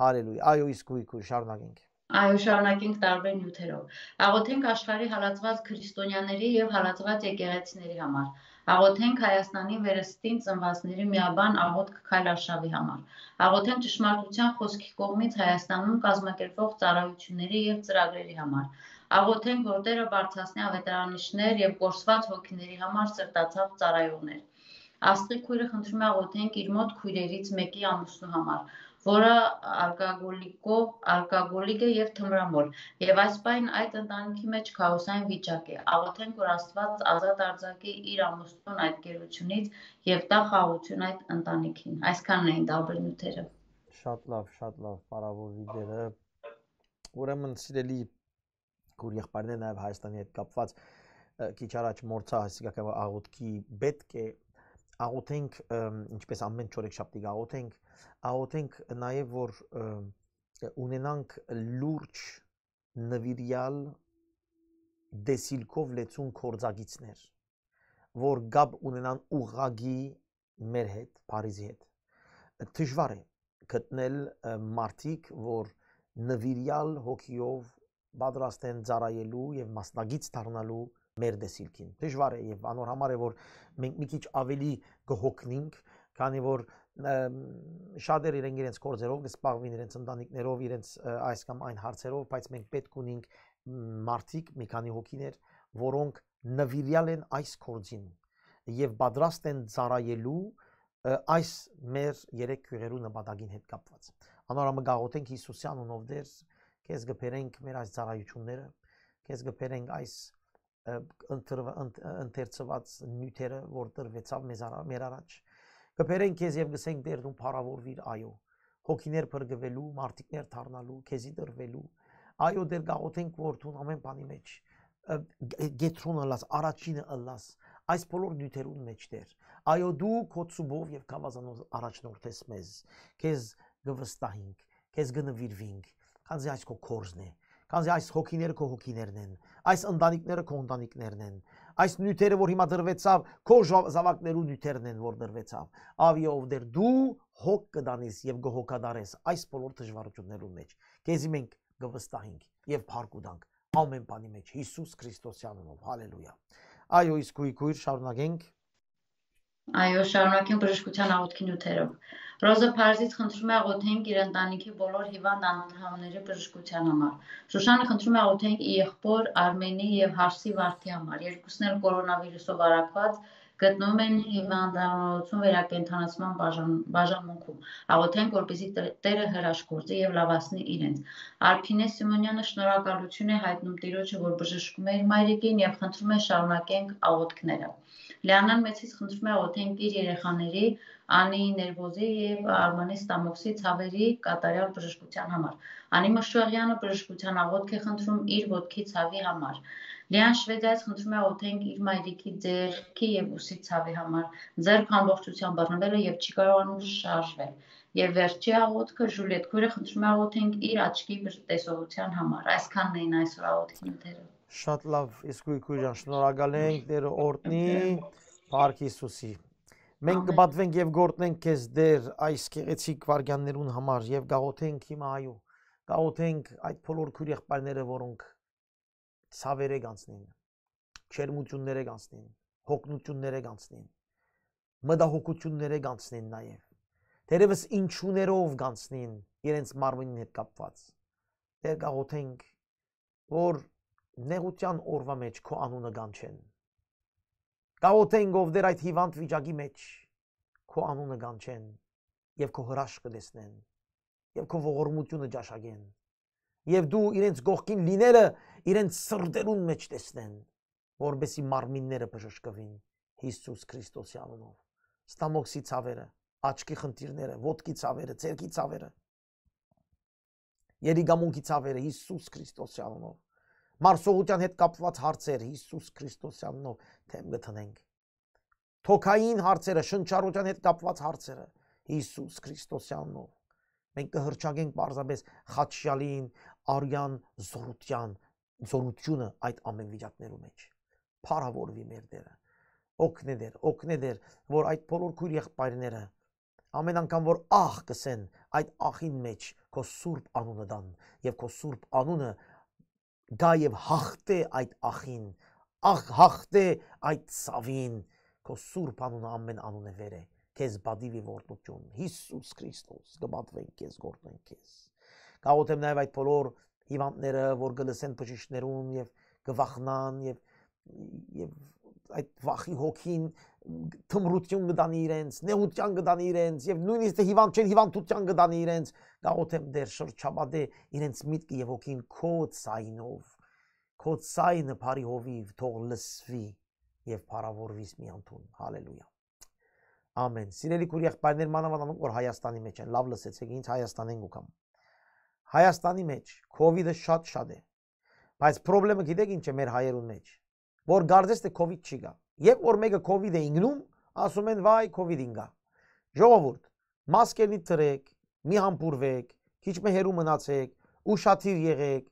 Հալելույա։ Այո, իսկ ու շարունակենք։ Այո, շարունակենք տարբեր նյութերով։ Աղոթենք աշխարհի հալածված քրիստոնյաների եւ հալածված եկեղեցիների համար։ Աղոթենք Հայաստանի վերստին ծնվածների միաբան աղոթք քայլարշավի համար։ Աղոթենք ճշմարտության խոսքի կողմից Հայաստանում կազմակերպվող ծառայությունների եւ ծրագրերի համար։ Աղոթենք, որ Տերը բարձրացնի ավետարանիչներ եւ կորսված հոգիների համար սրտացավ ծառայողներ։ Աստղի քույրը խնդրում է աղոթենք իր մոտ քույրերից մեկի ամուսնու համար որը ալկագոլիկով, ալկագոլիկ է եւ թմրամոլ։ Եվ այս պայն այդ ընտանիքի մեջ քաոսային վիճակ է։ Աղոթենք, որ Աստված ազատ արձակի իր ամուսնուն այդ գերությունից եւ տա խաղություն այդ ընտանիքին։ Այսքանն էին դաբել նյութերը։ Շատ լավ, շատ լավ, բարավոր վիդերը։ Ուրեմն սիրելի գուր եղբայրներ նաև Հայաստանի հետ կապված քիչ առաջ մորցա հասիկական աղոթքի պետք է աղոթենք ինչպես ամեն չորեքշաբթի աղոթենք աղոթենք նաև որ ունենանք լուրջ նվիրյալ դեսիլքով լեցուն կորձագիցներ որ գապ ունենան ուղագի մեր հետ Փարիզի հետ դժվար է գտնել մարդիկ որ նվիրյալ հոգիով պատրաստ են ծառայելու եւ մասնագից դառնալու մեր դեսիլքին։ Դժվար է եւ անոր համար է որ մենք մի քիչ ավելի կհոգնենք, քանի որ շատեր իրեն իրենց կորձերով կսպաղվին իրենց ընտանիքներով, իրենց այս կամ այն հարցերով, բայց մենք պետք ունենք մարդիկ, մի քանի հոգիներ, որոնք նվիրյալ են այս կորձին եւ պատրաստ են ծառայելու այս մեր երեք քյուղերու նպատակին հետ կապված։ Անորամը գաղութենք Հիսուսի անունով Տեր, «Դե, քեզ գբերենք մեր այս ծառայությունները, քեզ գբերենք այս ընթերցված նյութերը, որ տրվեցավ մեզ արա, մեր առաջ։ Կբերեն քեզ եւ գսենք դերդուն փառավորվիր, այո։ Հոգիներ բրգվելու, մարտիկներ դառնալու, քեզի դրվելու։ Այո, դեր գաղութենք որդուն ամեն բանի մեջ։ Գետրոնը լաս, առաջինը լաս, այս բոլոր նյութերուն մեջ դեր։ Այո, դու քո ծուբով եւ կավազանով առաջնորդես մեզ։ Քեզ գվստահինք, քեզ գնվիրվինք, քանզի այս քո կորզն է։ կո Քանզի այս հոգիները քո հոգիներն են, այս ընտանիքները քո ընտանիքներն են, այս նյութերը, որ հիմա դրվեցավ, քո զավակներու նյութերն են, որ դրվեցավ։ Ավի ով դեր դու հոգ կդանես եւ գոհոկադարես այս բոլոր դժվարություններու մեջ։ Քեզի մենք գվստահենք եւ փառք ուտանք ամեն բանի մեջ Հիսուս Քրիստոսյանով։ Հալելույա։ Այո, իսկ քույր շարունակենք։ Այո, շարունակենք բժշկության աղոթքի նյութերով։ Ռոզը Փարիզից խնդրում է Աղոթենք իր ընտանիքի բոլոր հիվանդ անոթհամների բժշկության համար։ Շուշանը խնդրում է Աղոթենք իր եղբոր Արմենի եւ Հարսի Վարդի համար։ Երկուսն էլ կորոնավիրուսով արակված գտնվում են հիվանդանոցում վերակենդանացման բաժան, բաժանմունքում։ Աղոթենք, որպեսզի Տերը հրաշքործի եւ լավացնի իրենց։ Արփինե Սիմոնյանը շնորհակալություն է հայտնում Տիրոջը, որ բժշկում է իր մայրիկին եւ խնդրում է շարունակենք աղոթքները։ Լեանան մեծից խնդրում է օթենք իր երեխաների անի ներվոզի եւ արմանի ստամոքսի ցավերի կատարյալ բժշկության համար։ Անի Մշտուղյանը բժշկության աղոթք է խնդրում իր ոտքի ցավի համար։ Լիան Շվեդիայից խնդրում է օթենք իր մայրիկի ձեռքի եւ ուսի ցավի համար։ Ձեռք ամբողջությամբ բռնվել է եւ չի կարողանում շարժվել։ Եվ վերջի աղոթքը Ժուլիետ քույրը խնդրում է օթենք իր աչքի տեսողության համար։ Այսքանն էին այսօր աղոթքի ընթերքը։ Շատ լավ, իսկույք ուրիշան, շնորհակալ ենք Տեր օրտնի, Փառք Հիսուսի։ Մենք կբատվենք եւ գործնենք քեզ դեր այս գեղեցիկ վարգյաններուն համար եւ գաղութենք հիմա այո, գաղութենք այդ բոլոր քույր եղբայրները, որոնք ցավեր եք անցնին, չերմություններ եք անցնին, հոգնություններ եք անցնին, մտահոգություններ եք անցնին նաեւ։ Տերևս ինչուներով գանցնին իրենց մարմինին հետ կապված։ Տեր գաղութենք, որ նեղության օրվա մեջ քո անունը գանչեն։ Կաոթեն գովդեր այդ հիվանդ վիճակի մեջ քո անունը գանչեն եւ քո հրաշքը տեսնեն եւ քո ողորմությունը ճաշակեն եւ դու իրենց գողքին լինելը իրենց սրտերուն մեջ տեսնեն որբեսի մարմինները բժշկվին Հիսուս Քրիստոսի անունով ստամոքսի ցավերը աչքի խնդիրները ոտքի ցավերը ցերքի ցավերը երիգամունքի ցավերը Հիսուս Քրիստոսի անունով մարսողության հետ կապված հարցեր Հիսուս Քրիստոսյանով թեմ գտնենք։ Թոքային հարցերը, շնչառության հետ կապված հարցերը Հիսուս Քրիստոսյանով մենք կհրճագենք parzabes խաչյալին, արյան զորության, զորությունը այդ ամեն վիճակներում մեջ։ Փարավորվի մեր դերը։ Օգնե դեր, օգնե դեր, որ այդ բոլոր քույր եղբայրները ամեն անգամ որ ահ կսեն այդ ահին մեջ քո սուրբ անունը դան եւ քո սուրբ անունը գա եւ հաղթե այդ ախին, ախ հաղթե այդ ցավին, քո սուրբ անունը ամեն անունը վեր է, քեզ բադիվի որդություն, Հիսուս Քրիստոս, գմատվենք քեզ, գործենք քեզ։ Գաղութեմ նաեւ այդ բոլոր հիվանդները, որ գլսեն բժիշկներուն եւ գվախնան եւ եւ այդ վախի հոգին թմրություն կդանի իրենց, նեղության կդանի իրենց եւ նույնիսկ թե հիվանդ չեն հիվանդության կդանի իրենց, գաղութեմ դեր շրջապատե իրենց միտքը եւ հոգին կոդ սայնով, կոդ սայնը բարի հովիվ թող լսվի եւ փառավորվիս մի անթուն։ Հալելույա։ Ամեն։ Սիրելի քուր եղբայրներ, մանավանդ որ Հայաստանի մեջ են, լավ լսեցեք, ինձ Հայաստանեն գուքամ։ Հայաստանի մեջ կ ូវ իդը շատ-շատ է։ Բայց խնդրը գիտեք ինչ է մեր հայերուն մեջ որ գարձես թե COVID չի գա։ Երբ որ մեկը COVID է ինգնում, ասում են վայ COVID ինգա։ Ժողովուրդ, մասկերնի թրեք, մի համբուրվեք, քիչ մը հերու մնացեք, ուշադիր եղեք,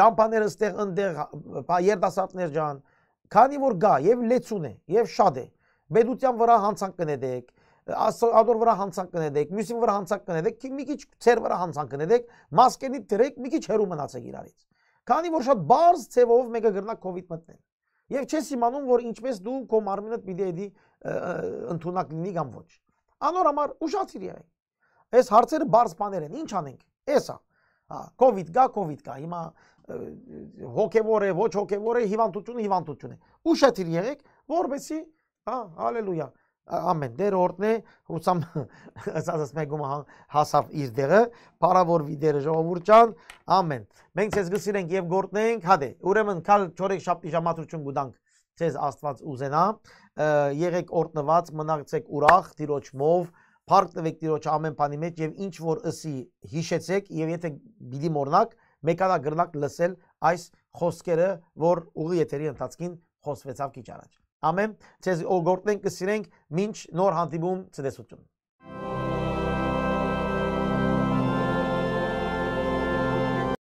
ջամփաները ստեղ ընդեղ հա, երդասարտներ ջան, քանի որ գա եւ լեցուն է, եւ շատ է։ Պետության վրա հանցանք կնեդեք, աստորադոր վրա հանցանք կնեդեք, մյուսին վրա հանցանք կնեդեք, մի քիչ ցեր վրա հանցանք կնեդեք, մասկերնի դրեք, մի քիչ հեռու մնացեք իրարից։ Քանի որ շատ բարձ ցևով մեկը գրնա COVID մտնել։ Եվ չես իմանում, որ ինչպես դու քո մարմինդ պիտի էդի ընդունակ լինի կամ ոչ։ Անոր համար ուշացիր եղեք։ Այս հարցերը բարձ բաներ են։ Ինչ անենք։ Էսա։ Հա, COVID կա, COVID կա։ Հիմա հոգևոր է, ոչ հոգևոր է, հիվանդությունը հիվանդություն է։ Ուշացիր եղեք, որբեսի, հա, հալելույա, ամեն դեր օրտնե ռուսամ ասած մեգում հասավ իր դերը բարավոր վիդերը ժողովուրդան ամեն մենք ցեզ գսիրենք եւ գործնենք հադե ուրեմն քալ 4 շաբթի ժամացություն գուտանք ցեզ աստված ուզենա եղեք օրտնված մնացեք ուրախ ծիրոջ մով փարգտվեք ծիրոջ ամեն բանի մեջ եւ ինչ որ ըսի հիշեցեք եւ եթե բիդի մորնակ մեկանա գրնակ լսել այս խոսքերը որ ուղի եթերի ընթացքին խոսվեցավ քիչ առաջ Ամեն, ցեզ օգորտնենք, կսիրենք, ոչ նոր հանդիպում ցտեսություն։